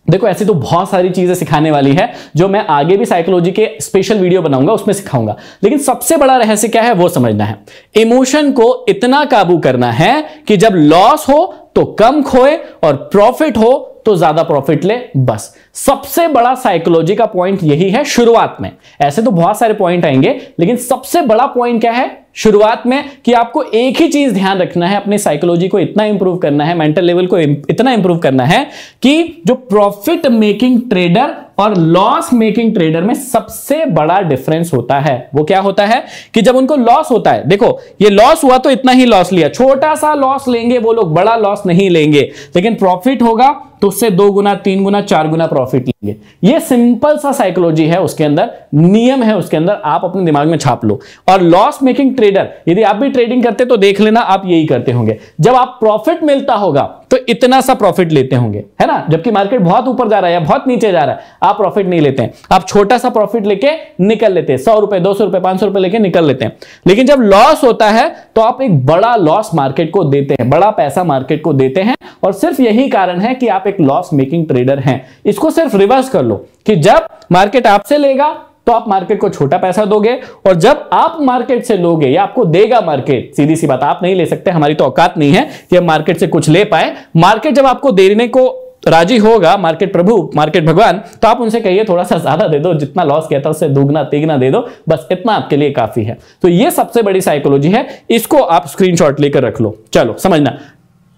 देखो ऐसी तो बहुत सारी चीजें सिखाने वाली है जो मैं आगे भी साइकोलॉजी के स्पेशल वीडियो बनाऊंगा उसमें सिखाऊंगा लेकिन सबसे बड़ा रहस्य क्या है वो समझना है इमोशन को इतना काबू करना है कि जब लॉस हो तो कम खोए और प्रॉफिट हो तो ज्यादा प्रॉफिट ले बस सबसे बड़ा साइकोलॉजी का पॉइंट यही है शुरुआत में ऐसे तो बहुत सारे पॉइंट आएंगे लेकिन सबसे बड़ा पॉइंट क्या है शुरुआत में कि आपको एक ही चीज ध्यान रखना है अपनी साइकोलॉजी को इतना इंप्रूव करना है मेंटल लेवल को इतना इंप्रूव करना है कि जो प्रॉफिट मेकिंग ट्रेडर और लॉस मेकिंग ट्रेडर में सबसे बड़ा डिफरेंस होता है वो क्या होता है कि जब उनको लॉस होता है देखो ये लॉस हुआ तो इतना ही लॉस लिया छोटा सा लॉस लेंगे वो लोग बड़ा लॉस नहीं लेंगे लेकिन प्रॉफिट होगा तो उससे दो गुना तीन गुना चार गुना प्रॉफिट लेंगे ये सिंपल सा साइकोलॉजी है उसके अंदर नियम है उसके अंदर आप अपने दिमाग में छाप लो और लॉस मेकिंग ट्रेडर यदि आप भी ट्रेडिंग करते तो देख लेना आप यही करते होंगे जब आप प्रॉफिट मिलता होगा तो इतना सा प्रॉफिट लेते होंगे है ना जबकि मार्केट बहुत ऊपर जा रहा है बहुत नीचे जा रहा है आप प्रॉफिट नहीं लेते हैं आप छोटा सा प्रॉफिट लेके निकल लेते हैं सौ रुपए दो सौ रुपए पांच सौ रुपए लेके निकल लेते हैं लेकिन जब लॉस होता है तो आप एक बड़ा लॉस मार्केट को देते हैं बड़ा पैसा मार्केट को देते हैं और सिर्फ यही कारण है कि आप एक लॉस मेकिंग ट्रेडर हैं इसको सिर्फ रिवर्स कर लो कि जब मार्केट आपसे लेगा तो आप मार्केट को छोटा पैसा दोगे और जब आप मार्केट से लोगे या आपको देगा मार्केट सीधी सी बात आप नहीं ले सकते हमारी तो औकात नहीं है कि हम मार्केट से कुछ ले पाए मार्केट जब आपको देने को राजी होगा मार्केट प्रभु मार्केट भगवान तो आप उनसे कहिए थोड़ा सा ज्यादा दे दो जितना लॉस किया था उससे दोगुना तिगना दे दो बस इतना आपके लिए काफी है तो ये सबसे बड़ी साइकोलॉजी है इसको आप स्क्रीनशॉट लेकर रख लो चलो समझना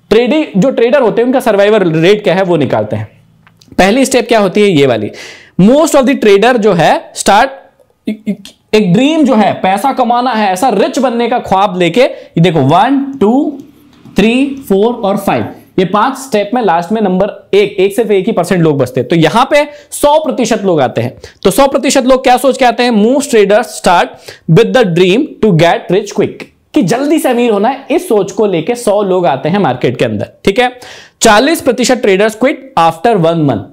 ट्रेडिंग जो ट्रेडर होते हैं उनका सर्वाइवल रेट क्या है वो निकालते हैं पहली स्टेप क्या होती है ये वाली मोस्ट ऑफ द ट्रेडर जो है स्टार्ट एक ड्रीम जो है पैसा कमाना है ऐसा रिच बनने का ख्वाब लेके देखो वन टू थ्री फोर और फाइव ये पांच स्टेप में लास्ट में नंबर एक एक सिर्फ एक ही परसेंट लोग बचते हैं तो यहां पे सौ प्रतिशत लोग आते हैं तो सौ प्रतिशत लोग क्या सोच के आते हैं most traders start with the dream to get rich quick कि जल्दी से अमीर होना है इस सोच को लेके सौ लोग आते हैं मार्केट के अंदर ठीक है चालीस प्रतिशत traders quit after one month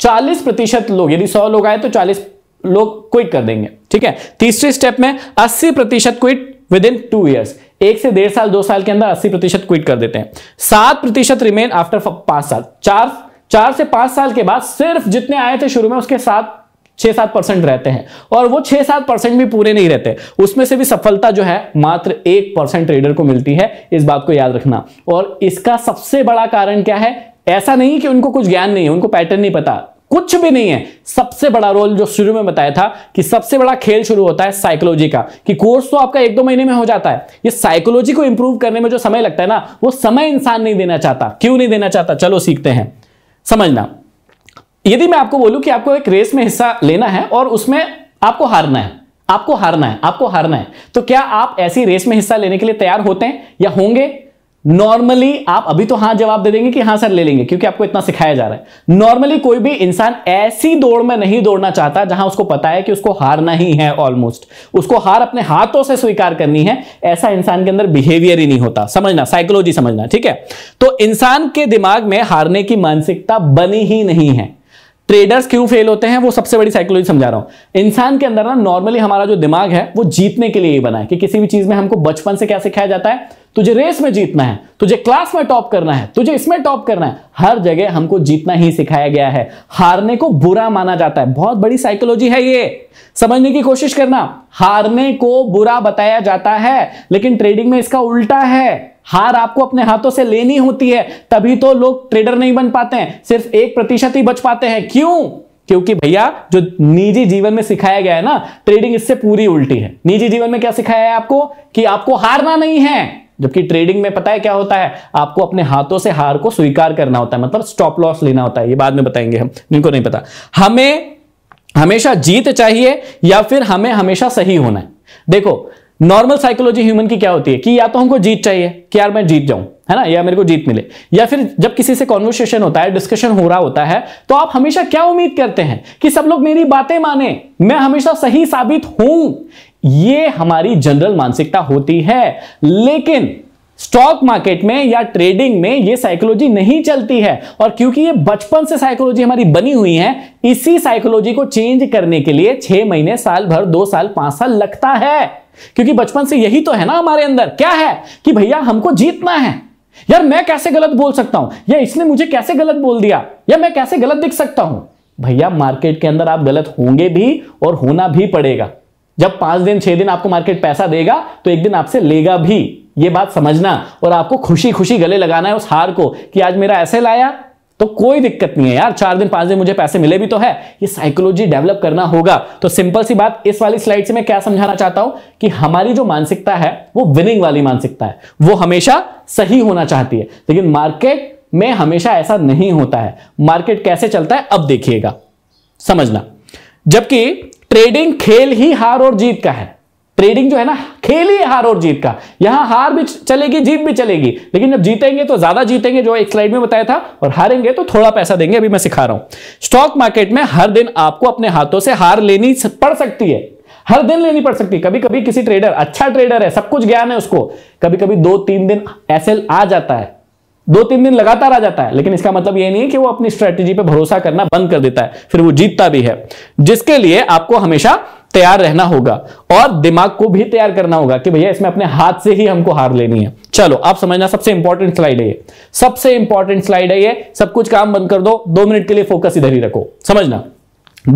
चालीस प्रतिशत लोग यदि सौ लोग आए तो चालीस लोग क्विट कर देंगे ठीक है तीसरे स्टेप में अस्सी प्रतिशत quit within two years एक से डेढ़ साल दो साल के अंदर अस्सी प्रतिशत क्विट कर देते हैं सात प्रतिशत रिमेन आफ्टर पांच साल चार चार से पांच साल के बाद सिर्फ जितने आए थे शुरू में उसके सात छह सात परसेंट रहते हैं और वो छह सात परसेंट भी पूरे नहीं रहते उसमें से भी सफलता जो है मात्र एक परसेंट ट्रेडर को मिलती है इस बात को याद रखना और इसका सबसे बड़ा कारण क्या है ऐसा नहीं कि उनको कुछ ज्ञान नहीं है उनको पैटर्न नहीं पता कुछ भी नहीं है सबसे बड़ा रोल जो शुरू में बताया था कि सबसे बड़ा खेल शुरू होता है साइकोलॉजी का कि कोर्स तो आपका एक दो महीने में हो जाता है ये साइकोलॉजी को इंप्रूव करने में जो समय लगता है ना वो समय इंसान नहीं देना चाहता क्यों नहीं देना चाहता चलो सीखते हैं समझना यदि मैं आपको बोलूं कि आपको एक रेस में हिस्सा लेना है और उसमें आपको हारना है आपको हारना है आपको हारना है तो क्या आप ऐसी रेस में हिस्सा लेने के लिए तैयार होते हैं या होंगे नॉर्मली आप अभी तो हाँ जवाब दे देंगे कि हाँ सर ले लेंगे क्योंकि आपको इतना सिखाया जा रहा है नॉर्मली कोई भी इंसान ऐसी दौड़ में नहीं दौड़ना चाहता जहां उसको पता है कि उसको हारना ही है ऑलमोस्ट उसको हार अपने हाथों से स्वीकार करनी है ऐसा इंसान के अंदर बिहेवियर ही नहीं होता समझना साइकोलॉजी समझना ठीक है तो इंसान के दिमाग में हारने की मानसिकता बनी ही नहीं है ट्रेडर्स क्यों फेल होते हैं वो सबसे बड़ी साइकोलॉजी समझा रहा हूं इंसान के अंदर ना नॉर्मली हमारा जो दिमाग है वो जीतने के लिए ही बना है कि किसी भी चीज में हमको बचपन से क्या सिखाया जाता है तुझे रेस में जीतना है तुझे क्लास में टॉप करना है तुझे इसमें टॉप करना है हर जगह हमको जीतना ही सिखाया गया है हारने को बुरा माना जाता है बहुत बड़ी साइकोलॉजी है ये समझने की कोशिश करना हारने को बुरा बताया जाता है लेकिन ट्रेडिंग में इसका उल्टा है हार आपको अपने हाथों से लेनी होती है तभी तो लोग ट्रेडर नहीं बन पाते हैं सिर्फ एक प्रतिशत ही बच पाते हैं क्यों क्योंकि भैया जो निजी जीवन में सिखाया गया है ना ट्रेडिंग इससे पूरी उल्टी है निजी जीवन में क्या सिखाया है आपको कि आपको हारना नहीं है जबकि ट्रेडिंग में पता है क्या होता है आपको अपने हाथों से हार को स्वीकार करना होता है मतलब स्टॉप लॉस लेना होता है ये बाद में बताएंगे हम जिनको नहीं पता हमें हमेशा जीत चाहिए या फिर हमें हमेशा सही होना है देखो नॉर्मल साइकोलॉजी ह्यूमन की क्या होती है कि या तो हमको जीत चाहिए कि यार मैं जीत जाऊं है ना या मेरे को जीत मिले या फिर जब किसी से कॉन्वर्सेशन होता है डिस्कशन हो रहा होता है तो आप हमेशा क्या उम्मीद करते हैं कि सब लोग मेरी बातें माने मैं हमेशा सही साबित हूं ये हमारी जनरल मानसिकता होती है लेकिन स्टॉक मार्केट में या ट्रेडिंग में ये साइकोलॉजी नहीं चलती है और क्योंकि ये बचपन से साइकोलॉजी हमारी बनी हुई है इसी साइकोलॉजी को चेंज करने के लिए छह महीने साल भर दो साल पांच साल लगता है क्योंकि बचपन से यही तो है ना हमारे अंदर क्या है कि भैया हमको जीतना है यार मैं कैसे गलत बोल सकता हूं या इसने मुझे कैसे गलत बोल दिया या मैं कैसे गलत दिख सकता हूं भैया मार्केट के अंदर आप गलत होंगे भी और होना भी पड़ेगा जब पांच दिन छह दिन आपको मार्केट पैसा देगा तो एक दिन आपसे लेगा भी ये बात समझना और आपको खुशी खुशी गले लगाना है उस हार को कि आज मेरा ऐसे लाया तो कोई दिक्कत नहीं है यार चार दिन पांच दिन मुझे पैसे मिले भी तो है ये साइकोलॉजी डेवलप करना होगा तो सिंपल सी बात इस वाली स्लाइड से मैं क्या समझाना चाहता हूं कि हमारी जो मानसिकता है वो विनिंग वाली मानसिकता है वो हमेशा सही होना चाहती है लेकिन मार्केट में हमेशा ऐसा नहीं होता है मार्केट कैसे चलता है अब देखिएगा समझना जबकि ट्रेडिंग खेल ही हार और जीत का है ट्रेडिंग जो है ना खेल ही हार और जीत का यहां हार भी चलेगी जीत भी चलेगी लेकिन जब जीतेंगे तो ज्यादा जीतेंगे जो एक स्लाइड में बताया था और हारेंगे तो थोड़ा पैसा देंगे अभी मैं सिखा रहा हूं स्टॉक मार्केट में हर दिन आपको अपने हाथों से हार लेनी पड़ सकती है हर दिन लेनी पड़ सकती है कभी कभी किसी ट्रेडर अच्छा ट्रेडर है सब कुछ ज्ञान है उसको कभी कभी दो तीन दिन ऐसे आ जाता है दो तीन दिन लगातार आ जाता है लेकिन इसका मतलब यह नहीं है कि वो अपनी स्ट्रेटेजी पे भरोसा करना बंद कर देता है फिर वो जीतता भी है जिसके लिए आपको हमेशा तैयार रहना होगा और दिमाग को भी तैयार करना होगा कि भैया इसमें अपने हाथ से ही हमको हार लेनी है चलो आप समझना सबसे इंपॉर्टेंट स्लाइड है ये सबसे इंपॉर्टेंट स्लाइड है ये सब कुछ काम बंद कर दो दो मिनट के लिए फोकस इधर ही रखो समझना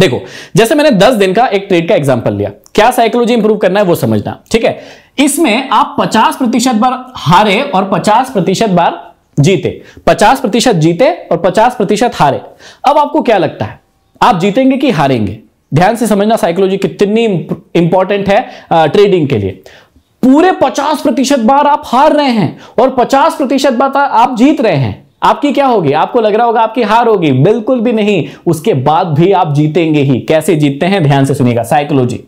देखो जैसे मैंने दस दिन का एक ट्रेड का एग्जाम्पल लिया क्या साइकोलॉजी इंप्रूव करना है वो समझना ठीक है इसमें आप पचास प्रतिशत बार हारे और पचास प्रतिशत बार जीते पचास प्रतिशत जीते और पचास प्रतिशत हारे अब आपको क्या लगता है आप जीतेंगे कि हारेंगे ध्यान से समझना साइकोलॉजी कितनी इंपॉर्टेंट है ट्रेडिंग के लिए पूरे 50 प्रतिशत बार आप हार रहे हैं और 50 प्रतिशत बार आप जीत रहे हैं आपकी क्या होगी आपको लग रहा होगा आपकी हार होगी बिल्कुल भी नहीं उसके बाद भी आप जीतेंगे ही कैसे जीतते हैं ध्यान से सुनिएगा साइकोलॉजी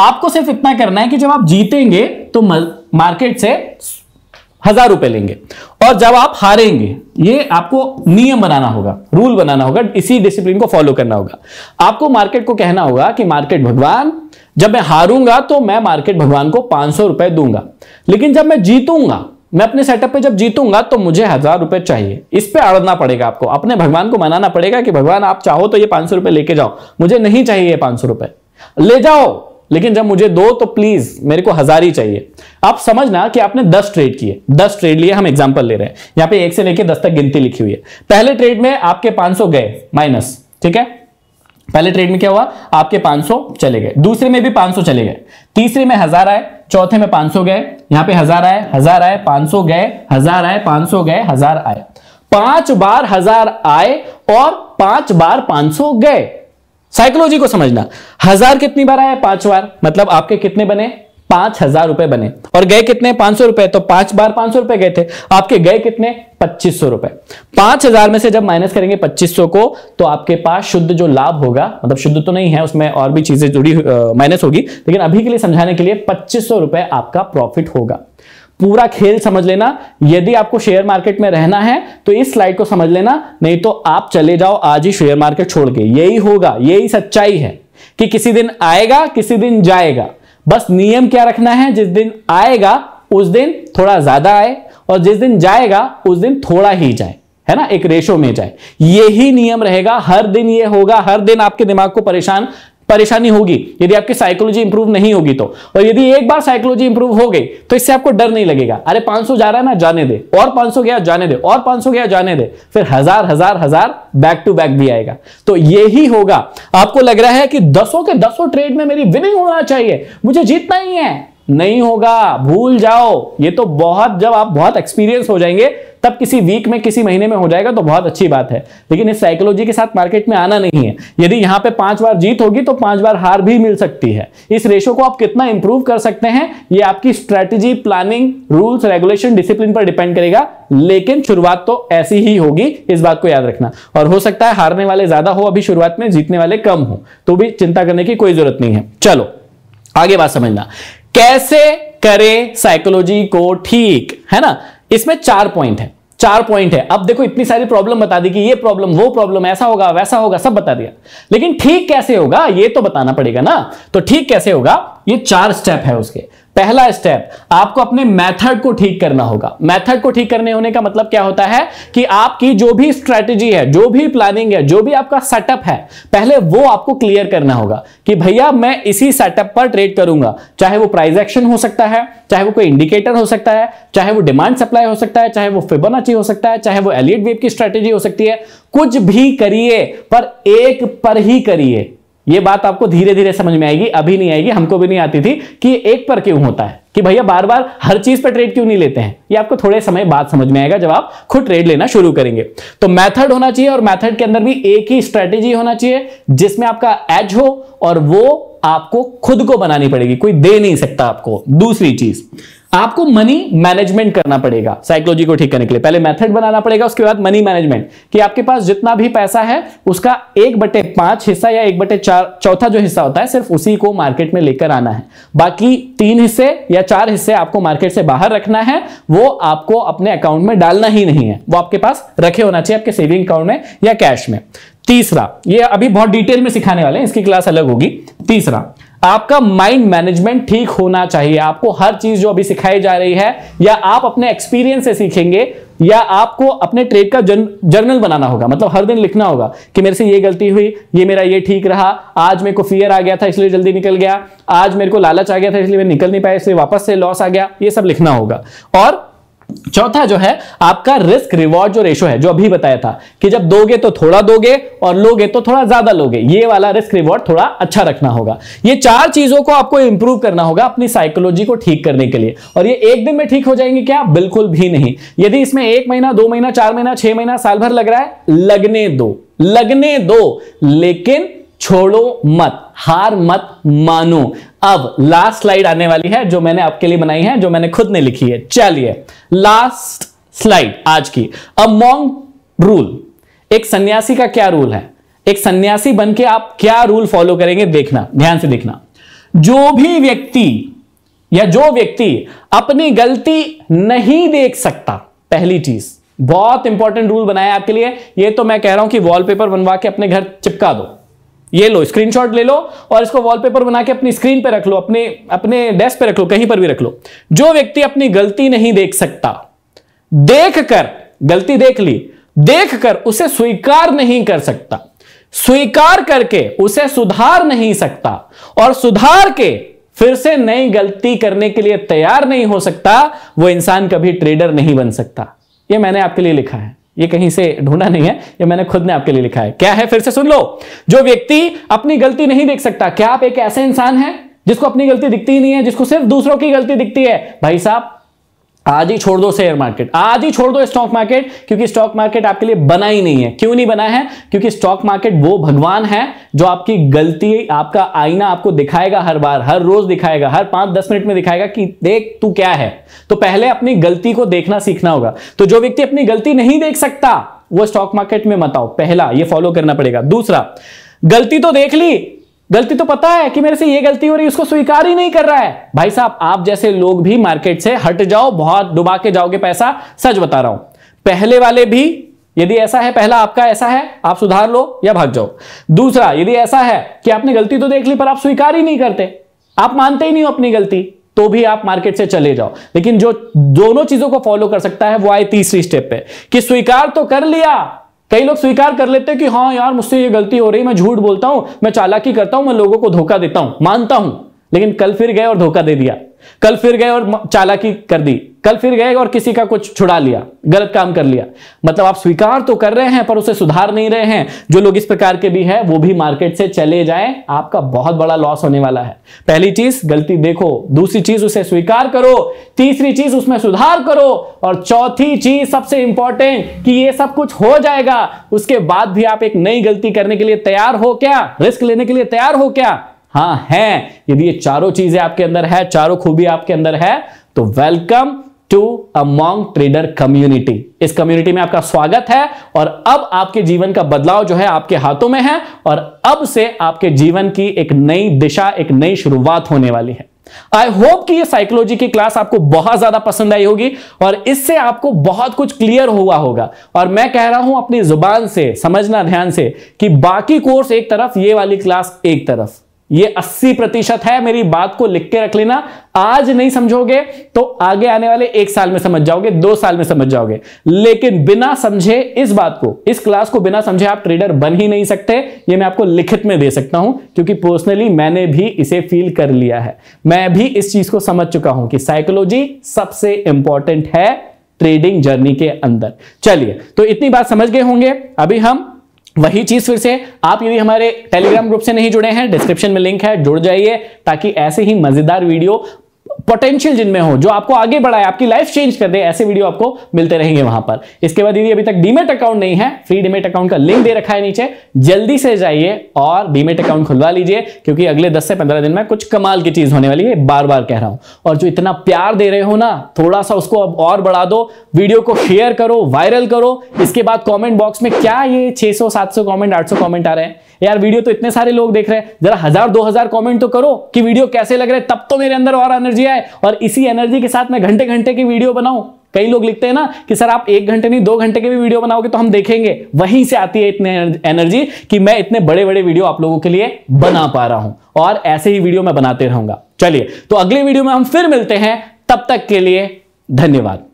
आपको सिर्फ इतना करना है कि जब आप जीतेंगे तो मार्केट से हजार रुपए लेंगे और जब आप हारेंगे ये आपको नियम बनाना होगा रूल बनाना होगा इसी डिसिप्लिन को फॉलो करना होगा आपको मार्केट को कहना होगा कि मार्केट भगवान जब मैं हारूंगा तो मैं मार्केट भगवान को पांच सौ रुपए दूंगा लेकिन जब मैं जीतूंगा मैं अपने सेटअप पे जब जीतूंगा तो मुझे हजार रुपए चाहिए इस पे अड़ना पड़ेगा आपको अपने भगवान को मनाना पड़ेगा कि भगवान आप चाहो तो ये पांच सौ रुपए लेके जाओ मुझे नहीं चाहिए पांच सौ रुपए ले जाओ लेकिन जब मुझे दो तो प्लीज मेरे को हजार ही चाहिए आप समझना कि आपने दस ट्रेड किए दस ट्रेड लिए हम एग्जाम्पल ले रहे हैं यहां पे एक से लेकर दस तक गिनती लिखी हुई है पहले ट्रेड में आपके 500 गए माइनस ठीक है पहले ट्रेड में क्या हुआ आपके 500 चले गए दूसरे में भी 500 चले गए तीसरे में हजार आए चौथे में 500 गए यहां पे हजार आए हजार आए 500 गए हजार आए 500 गए हजार आए पांच बार हजार आए और पांच बार 500 गए साइकोलॉजी को समझना हजार कितनी बार आया पांच बार मतलब आपके कितने बने पांच हजार रुपए बने और गए कितने पांच सौ रुपए तो पांच बार पांच सौ रुपए गए थे आपके गए कितने पच्चीस सौ रुपए पांच हजार में से जब माइनस करेंगे पच्चीस सौ को तो आपके पास शुद्ध जो लाभ होगा मतलब शुद्ध तो नहीं है उसमें और भी चीजें जुड़ी माइनस होगी लेकिन अभी के लिए समझाने के लिए पच्चीस सौ रुपए आपका प्रॉफिट होगा पूरा खेल समझ लेना यदि आपको शेयर मार्केट में रहना है तो इस स्लाइड को समझ लेना नहीं तो आप चले जाओ आज ही शेयर मार्केट छोड़ के यही होगा यही सच्चाई है कि किसी दिन आएगा किसी दिन जाएगा बस नियम क्या रखना है जिस दिन आएगा उस दिन थोड़ा ज्यादा आए और जिस दिन जाएगा उस दिन थोड़ा ही जाए है ना एक रेशो में जाए यही नियम रहेगा हर दिन ये होगा हर दिन आपके दिमाग को परेशान परेशानी होगी यदि आपकी साइकोलॉजी इंप्रूव नहीं होगी तो और यदि एक बार साइकोलॉजी इंप्रूव हो गई तो इससे आपको डर नहीं लगेगा अरे 500 जा रहा है ना जाने दे और 500 गया जाने दे और 500 गया जाने दे फिर हजार हजार हजार बैक टू बैक भी आएगा तो यही होगा आपको लग रहा है कि दसों के दसों ट्रेड में मेरी विनिंग होना चाहिए मुझे जीतना ही है नहीं होगा भूल जाओ ये तो बहुत जब आप बहुत एक्सपीरियंस हो जाएंगे तब किसी वीक में किसी महीने में हो जाएगा तो बहुत अच्छी बात है लेकिन इस साइकोलॉजी के साथ मार्केट में आना नहीं है यदि यहां पे पांच बार जीत होगी तो पांच बार हार भी मिल सकती है इस रेशो को आप कितना इंप्रूव कर सकते हैं ये आपकी strategy planning rules regulation discipline पर डिपेंड करेगा लेकिन शुरुआत तो ऐसी ही होगी इस बात को याद रखना और हो सकता है हारने वाले ज्यादा हो अभी शुरुआत में जीतने वाले कम हो तो भी चिंता करने की कोई जरूरत नहीं है चलो आगे बात समझना कैसे करें साइकोलॉजी को ठीक है ना इसमें चार पॉइंट है चार पॉइंट है अब देखो इतनी सारी प्रॉब्लम बता दी कि ये प्रॉब्लम वो प्रॉब्लम ऐसा होगा वैसा होगा सब बता दिया लेकिन ठीक कैसे होगा ये तो बताना पड़ेगा ना तो ठीक कैसे होगा ये चार स्टेप है उसके पहला स्टेप आपको अपने मेथड को ठीक करना होगा मेथड को ठीक करने होने का मतलब क्या होता है कि आपकी जो भी स्ट्रेटेजी है जो भी प्लानिंग है जो भी आपका सेटअप है पहले वो आपको क्लियर करना होगा कि भैया मैं इसी सेटअप पर ट्रेड करूंगा चाहे वो प्राइस एक्शन हो सकता है चाहे वो कोई इंडिकेटर हो सकता है चाहे वो डिमांड सप्लाई हो सकता है चाहे वो फिबोनाची हो सकता है चाहे वो एलियड वेब की स्ट्रेटेजी हो सकती है कुछ भी करिए पर एक पर ही करिए ये बात आपको धीरे धीरे समझ में आएगी अभी नहीं आएगी हमको भी नहीं आती थी कि एक पर क्यों होता है कि भैया बार बार हर चीज पर ट्रेड क्यों नहीं लेते हैं ये आपको थोड़े समय बाद समझ में आएगा जब आप खुद ट्रेड लेना शुरू करेंगे तो मेथड होना चाहिए और मेथड के अंदर भी एक ही स्ट्रेटेजी होना चाहिए जिसमें आपका एज हो और वो आपको खुद को बनानी पड़ेगी कोई दे नहीं सकता आपको दूसरी चीज आपको मनी मैनेजमेंट करना पड़ेगा साइकोलॉजी को ठीक करने के लिए पहले मेथड बनाना पड़ेगा उसके बाद मनी मैनेजमेंट कि आपके पास जितना भी पैसा है उसका एक बटे पांच हिस्सा या एक बटे चार चौथा जो हिस्सा होता है सिर्फ उसी को मार्केट में लेकर आना है बाकी तीन हिस्से या चार हिस्से आपको मार्केट से बाहर रखना है वो आपको अपने अकाउंट में डालना ही नहीं है वो आपके पास रखे होना चाहिए आपके सेविंग अकाउंट में या कैश में तीसरा ये अभी बहुत डिटेल में सिखाने वाले हैं इसकी क्लास अलग होगी तीसरा आपका माइंड मैनेजमेंट ठीक होना चाहिए आपको हर चीज जो अभी सिखाई जा रही है या आप अपने एक्सपीरियंस से सीखेंगे या आपको अपने ट्रेड का जर्न, जर्नल बनाना होगा मतलब हर दिन लिखना होगा कि मेरे से ये गलती हुई ये मेरा ये ठीक रहा आज मेरे को फियर आ गया था इसलिए जल्दी निकल गया आज मेरे को लालच आ गया था इसलिए मैं निकल नहीं पाया इसलिए वापस से लॉस आ गया ये सब लिखना होगा और चौथा जो है आपका रिस्क रिवॉर्ड जो रेशो है जो अभी बताया था कि जब दोगे तो थोड़ा दोगे और लोगे तो थोड़ा ज्यादा लोगे ये वाला रिस्क रिवॉर्ड थोड़ा अच्छा रखना होगा ये चार चीजों को आपको इंप्रूव करना होगा अपनी साइकोलॉजी को ठीक करने के लिए और ये एक दिन में ठीक हो जाएंगे क्या बिल्कुल भी नहीं यदि इसमें एक महीना दो महीना चार महीना छह महीना साल भर लग रहा है लगने दो लगने दो लेकिन छोड़ो मत हार मत मानो अब लास्ट स्लाइड आने वाली है जो मैंने आपके लिए बनाई है जो मैंने खुद ने लिखी है चलिए लास्ट स्लाइड आज की अमोंग रूल एक सन्यासी का क्या रूल है एक सन्यासी बन के आप क्या रूल फॉलो करेंगे देखना ध्यान से देखना जो भी व्यक्ति या जो व्यक्ति अपनी गलती नहीं देख सकता पहली चीज बहुत इंपॉर्टेंट रूल बनाया आपके लिए यह तो मैं कह रहा हूं कि वॉलपेपर बनवा के अपने घर चिपका दो ये लो स्क्रीनशॉट ले लो और इसको वॉलपेपर बना के अपनी स्क्रीन पे रख लो अपने अपने डेस्क पे रख लो कहीं पर भी रख लो जो व्यक्ति अपनी गलती नहीं देख सकता देख कर गलती देख ली देखकर उसे स्वीकार नहीं कर सकता स्वीकार करके उसे सुधार नहीं सकता और सुधार के फिर से नई गलती करने के लिए तैयार नहीं हो सकता वो इंसान कभी ट्रेडर नहीं बन सकता ये मैंने आपके लिए लिखा है ये कहीं से ढूंढा नहीं है ये मैंने खुद ने आपके लिए लिखा है क्या है फिर से सुन लो जो व्यक्ति अपनी गलती नहीं देख सकता क्या आप एक ऐसे इंसान हैं जिसको अपनी गलती दिखती ही नहीं है जिसको सिर्फ दूसरों की गलती दिखती है भाई साहब आज ही छोड़ दो शेयर मार्केट आज ही छोड़ दो स्टॉक मार्केट क्योंकि स्टॉक मार्केट आपके लिए बना ही नहीं है क्यों नहीं बना है क्योंकि स्टॉक मार्केट वो भगवान है जो आपकी गलती आपका आईना आपको दिखाएगा हर बार हर रोज दिखाएगा हर पांच दस मिनट में दिखाएगा कि देख तू क्या है तो पहले अपनी गलती को देखना सीखना होगा तो जो व्यक्ति अपनी गलती नहीं देख सकता वो स्टॉक मार्केट में मताओ पहला ये फॉलो करना पड़ेगा दूसरा गलती तो देख ली गलती तो पता है कि मेरे से ये गलती हो रही उसको स्वीकार ही नहीं कर रहा है भाई साहब आप जैसे लोग भी मार्केट से हट जाओ बहुत डुबा के जाओगे पैसा सच बता रहा हूं पहले वाले भी यदि ऐसा है पहला आपका ऐसा है आप सुधार लो या भाग जाओ दूसरा यदि ऐसा है कि आपने गलती तो देख ली पर आप स्वीकार ही नहीं करते आप मानते ही नहीं हो अपनी गलती तो भी आप मार्केट से चले जाओ लेकिन जो दोनों चीजों को फॉलो कर सकता है वो आए तीसरी स्टेप पे कि स्वीकार तो कर लिया कई लोग स्वीकार कर लेते हैं कि हाँ यार मुझसे ये गलती हो रही मैं झूठ बोलता हूं मैं चालाकी करता हूं मैं लोगों को धोखा देता हूं मानता हूं लेकिन कल फिर गए और धोखा दे दिया कल फिर गए और चालाकी कर दी कल फिर गए और किसी का कुछ छुड़ा लिया गलत काम कर लिया मतलब आप स्वीकार तो कर रहे हैं पर उसे सुधार नहीं रहे हैं जो लोग इस प्रकार के भी हैं वो भी मार्केट से चले जाएं आपका बहुत बड़ा लॉस होने वाला है पहली चीज गलती देखो दूसरी चीज उसे स्वीकार करो तीसरी चीज उसमें सुधार करो और चौथी चीज सबसे इंपॉर्टेंट कि यह सब कुछ हो जाएगा उसके बाद भी आप एक नई गलती करने के लिए तैयार हो क्या रिस्क लेने के लिए तैयार हो क्या हाँ है यदि ये चारों चीजें आपके अंदर है चारों खूबी आपके अंदर है तो welcome to among trader community इस कम्युनिटी में आपका स्वागत है और अब आपके जीवन का बदलाव जो है आपके हाथों में है और अब से आपके जीवन की एक नई दिशा एक नई शुरुआत होने वाली है आई होप कि ये साइकोलॉजी की क्लास आपको बहुत ज्यादा पसंद आई होगी और इससे आपको बहुत कुछ क्लियर हुआ होगा और मैं कह रहा हूं अपनी जुबान से समझना ध्यान से कि बाकी कोर्स एक तरफ ये वाली क्लास एक तरफ ये 80 प्रतिशत है मेरी बात को लिख के रख लेना आज नहीं समझोगे तो आगे आने वाले एक साल में समझ जाओगे दो साल में समझ जाओगे लेकिन बिना समझे इस बात को इस क्लास को बिना समझे आप ट्रेडर बन ही नहीं सकते ये मैं आपको लिखित में दे सकता हूं क्योंकि पर्सनली मैंने भी इसे फील कर लिया है मैं भी इस चीज को समझ चुका हूं कि साइकोलॉजी सबसे इंपॉर्टेंट है ट्रेडिंग जर्नी के अंदर चलिए तो इतनी बात समझ गए होंगे अभी हम वही चीज फिर से आप यदि हमारे टेलीग्राम ग्रुप से नहीं जुड़े हैं डिस्क्रिप्शन में लिंक है जुड़ जाइए ताकि ऐसे ही मजेदार वीडियो पोटेंशियल जिनमें हो जो आपको आगे बढ़ाए आपकी लाइफ चेंज कर दे ऐसे वीडियो आपको मिलते रहेंगे वहां पर इसके बाद यदि अभी तक डीमेट अकाउंट नहीं है फ्री डीमेट अकाउंट का लिंक दे रखा है नीचे जल्दी से जाइए और डीमेट अकाउंट खुलवा लीजिए क्योंकि अगले 10 से 15 दिन में कुछ कमाल की चीज होने वाली है बार बार कह रहा हूं और जो इतना प्यार दे रहे हो ना थोड़ा सा उसको अब और बढ़ा दो वीडियो को शेयर करो वायरल करो इसके बाद कॉमेंट बॉक्स में क्या ये छह सौ कॉमेंट आठ कॉमेंट आ रहे हैं यार वीडियो तो इतने सारे लोग देख रहे हैं जरा हजार दो हजार कॉमेंट तो करो कि वीडियो कैसे लग रहे हैं तब तो मेरे अंदर और अंदर एनर्जी आए और इसी एनर्जी के साथ मैं घंटे घंटे की वीडियो बनाऊं कई लोग लिखते हैं ना कि सर आप एक घंटे नहीं दो घंटे के भी वीडियो बनाओगे तो हम देखेंगे वहीं से आती है इतने एनर्जी कि मैं इतने बड़े बड़े वीडियो आप लोगों के लिए बना पा रहा हूं और ऐसे ही वीडियो मैं बनाते रहूंगा चलिए तो अगले वीडियो में हम फिर मिलते हैं तब तक के लिए धन्यवाद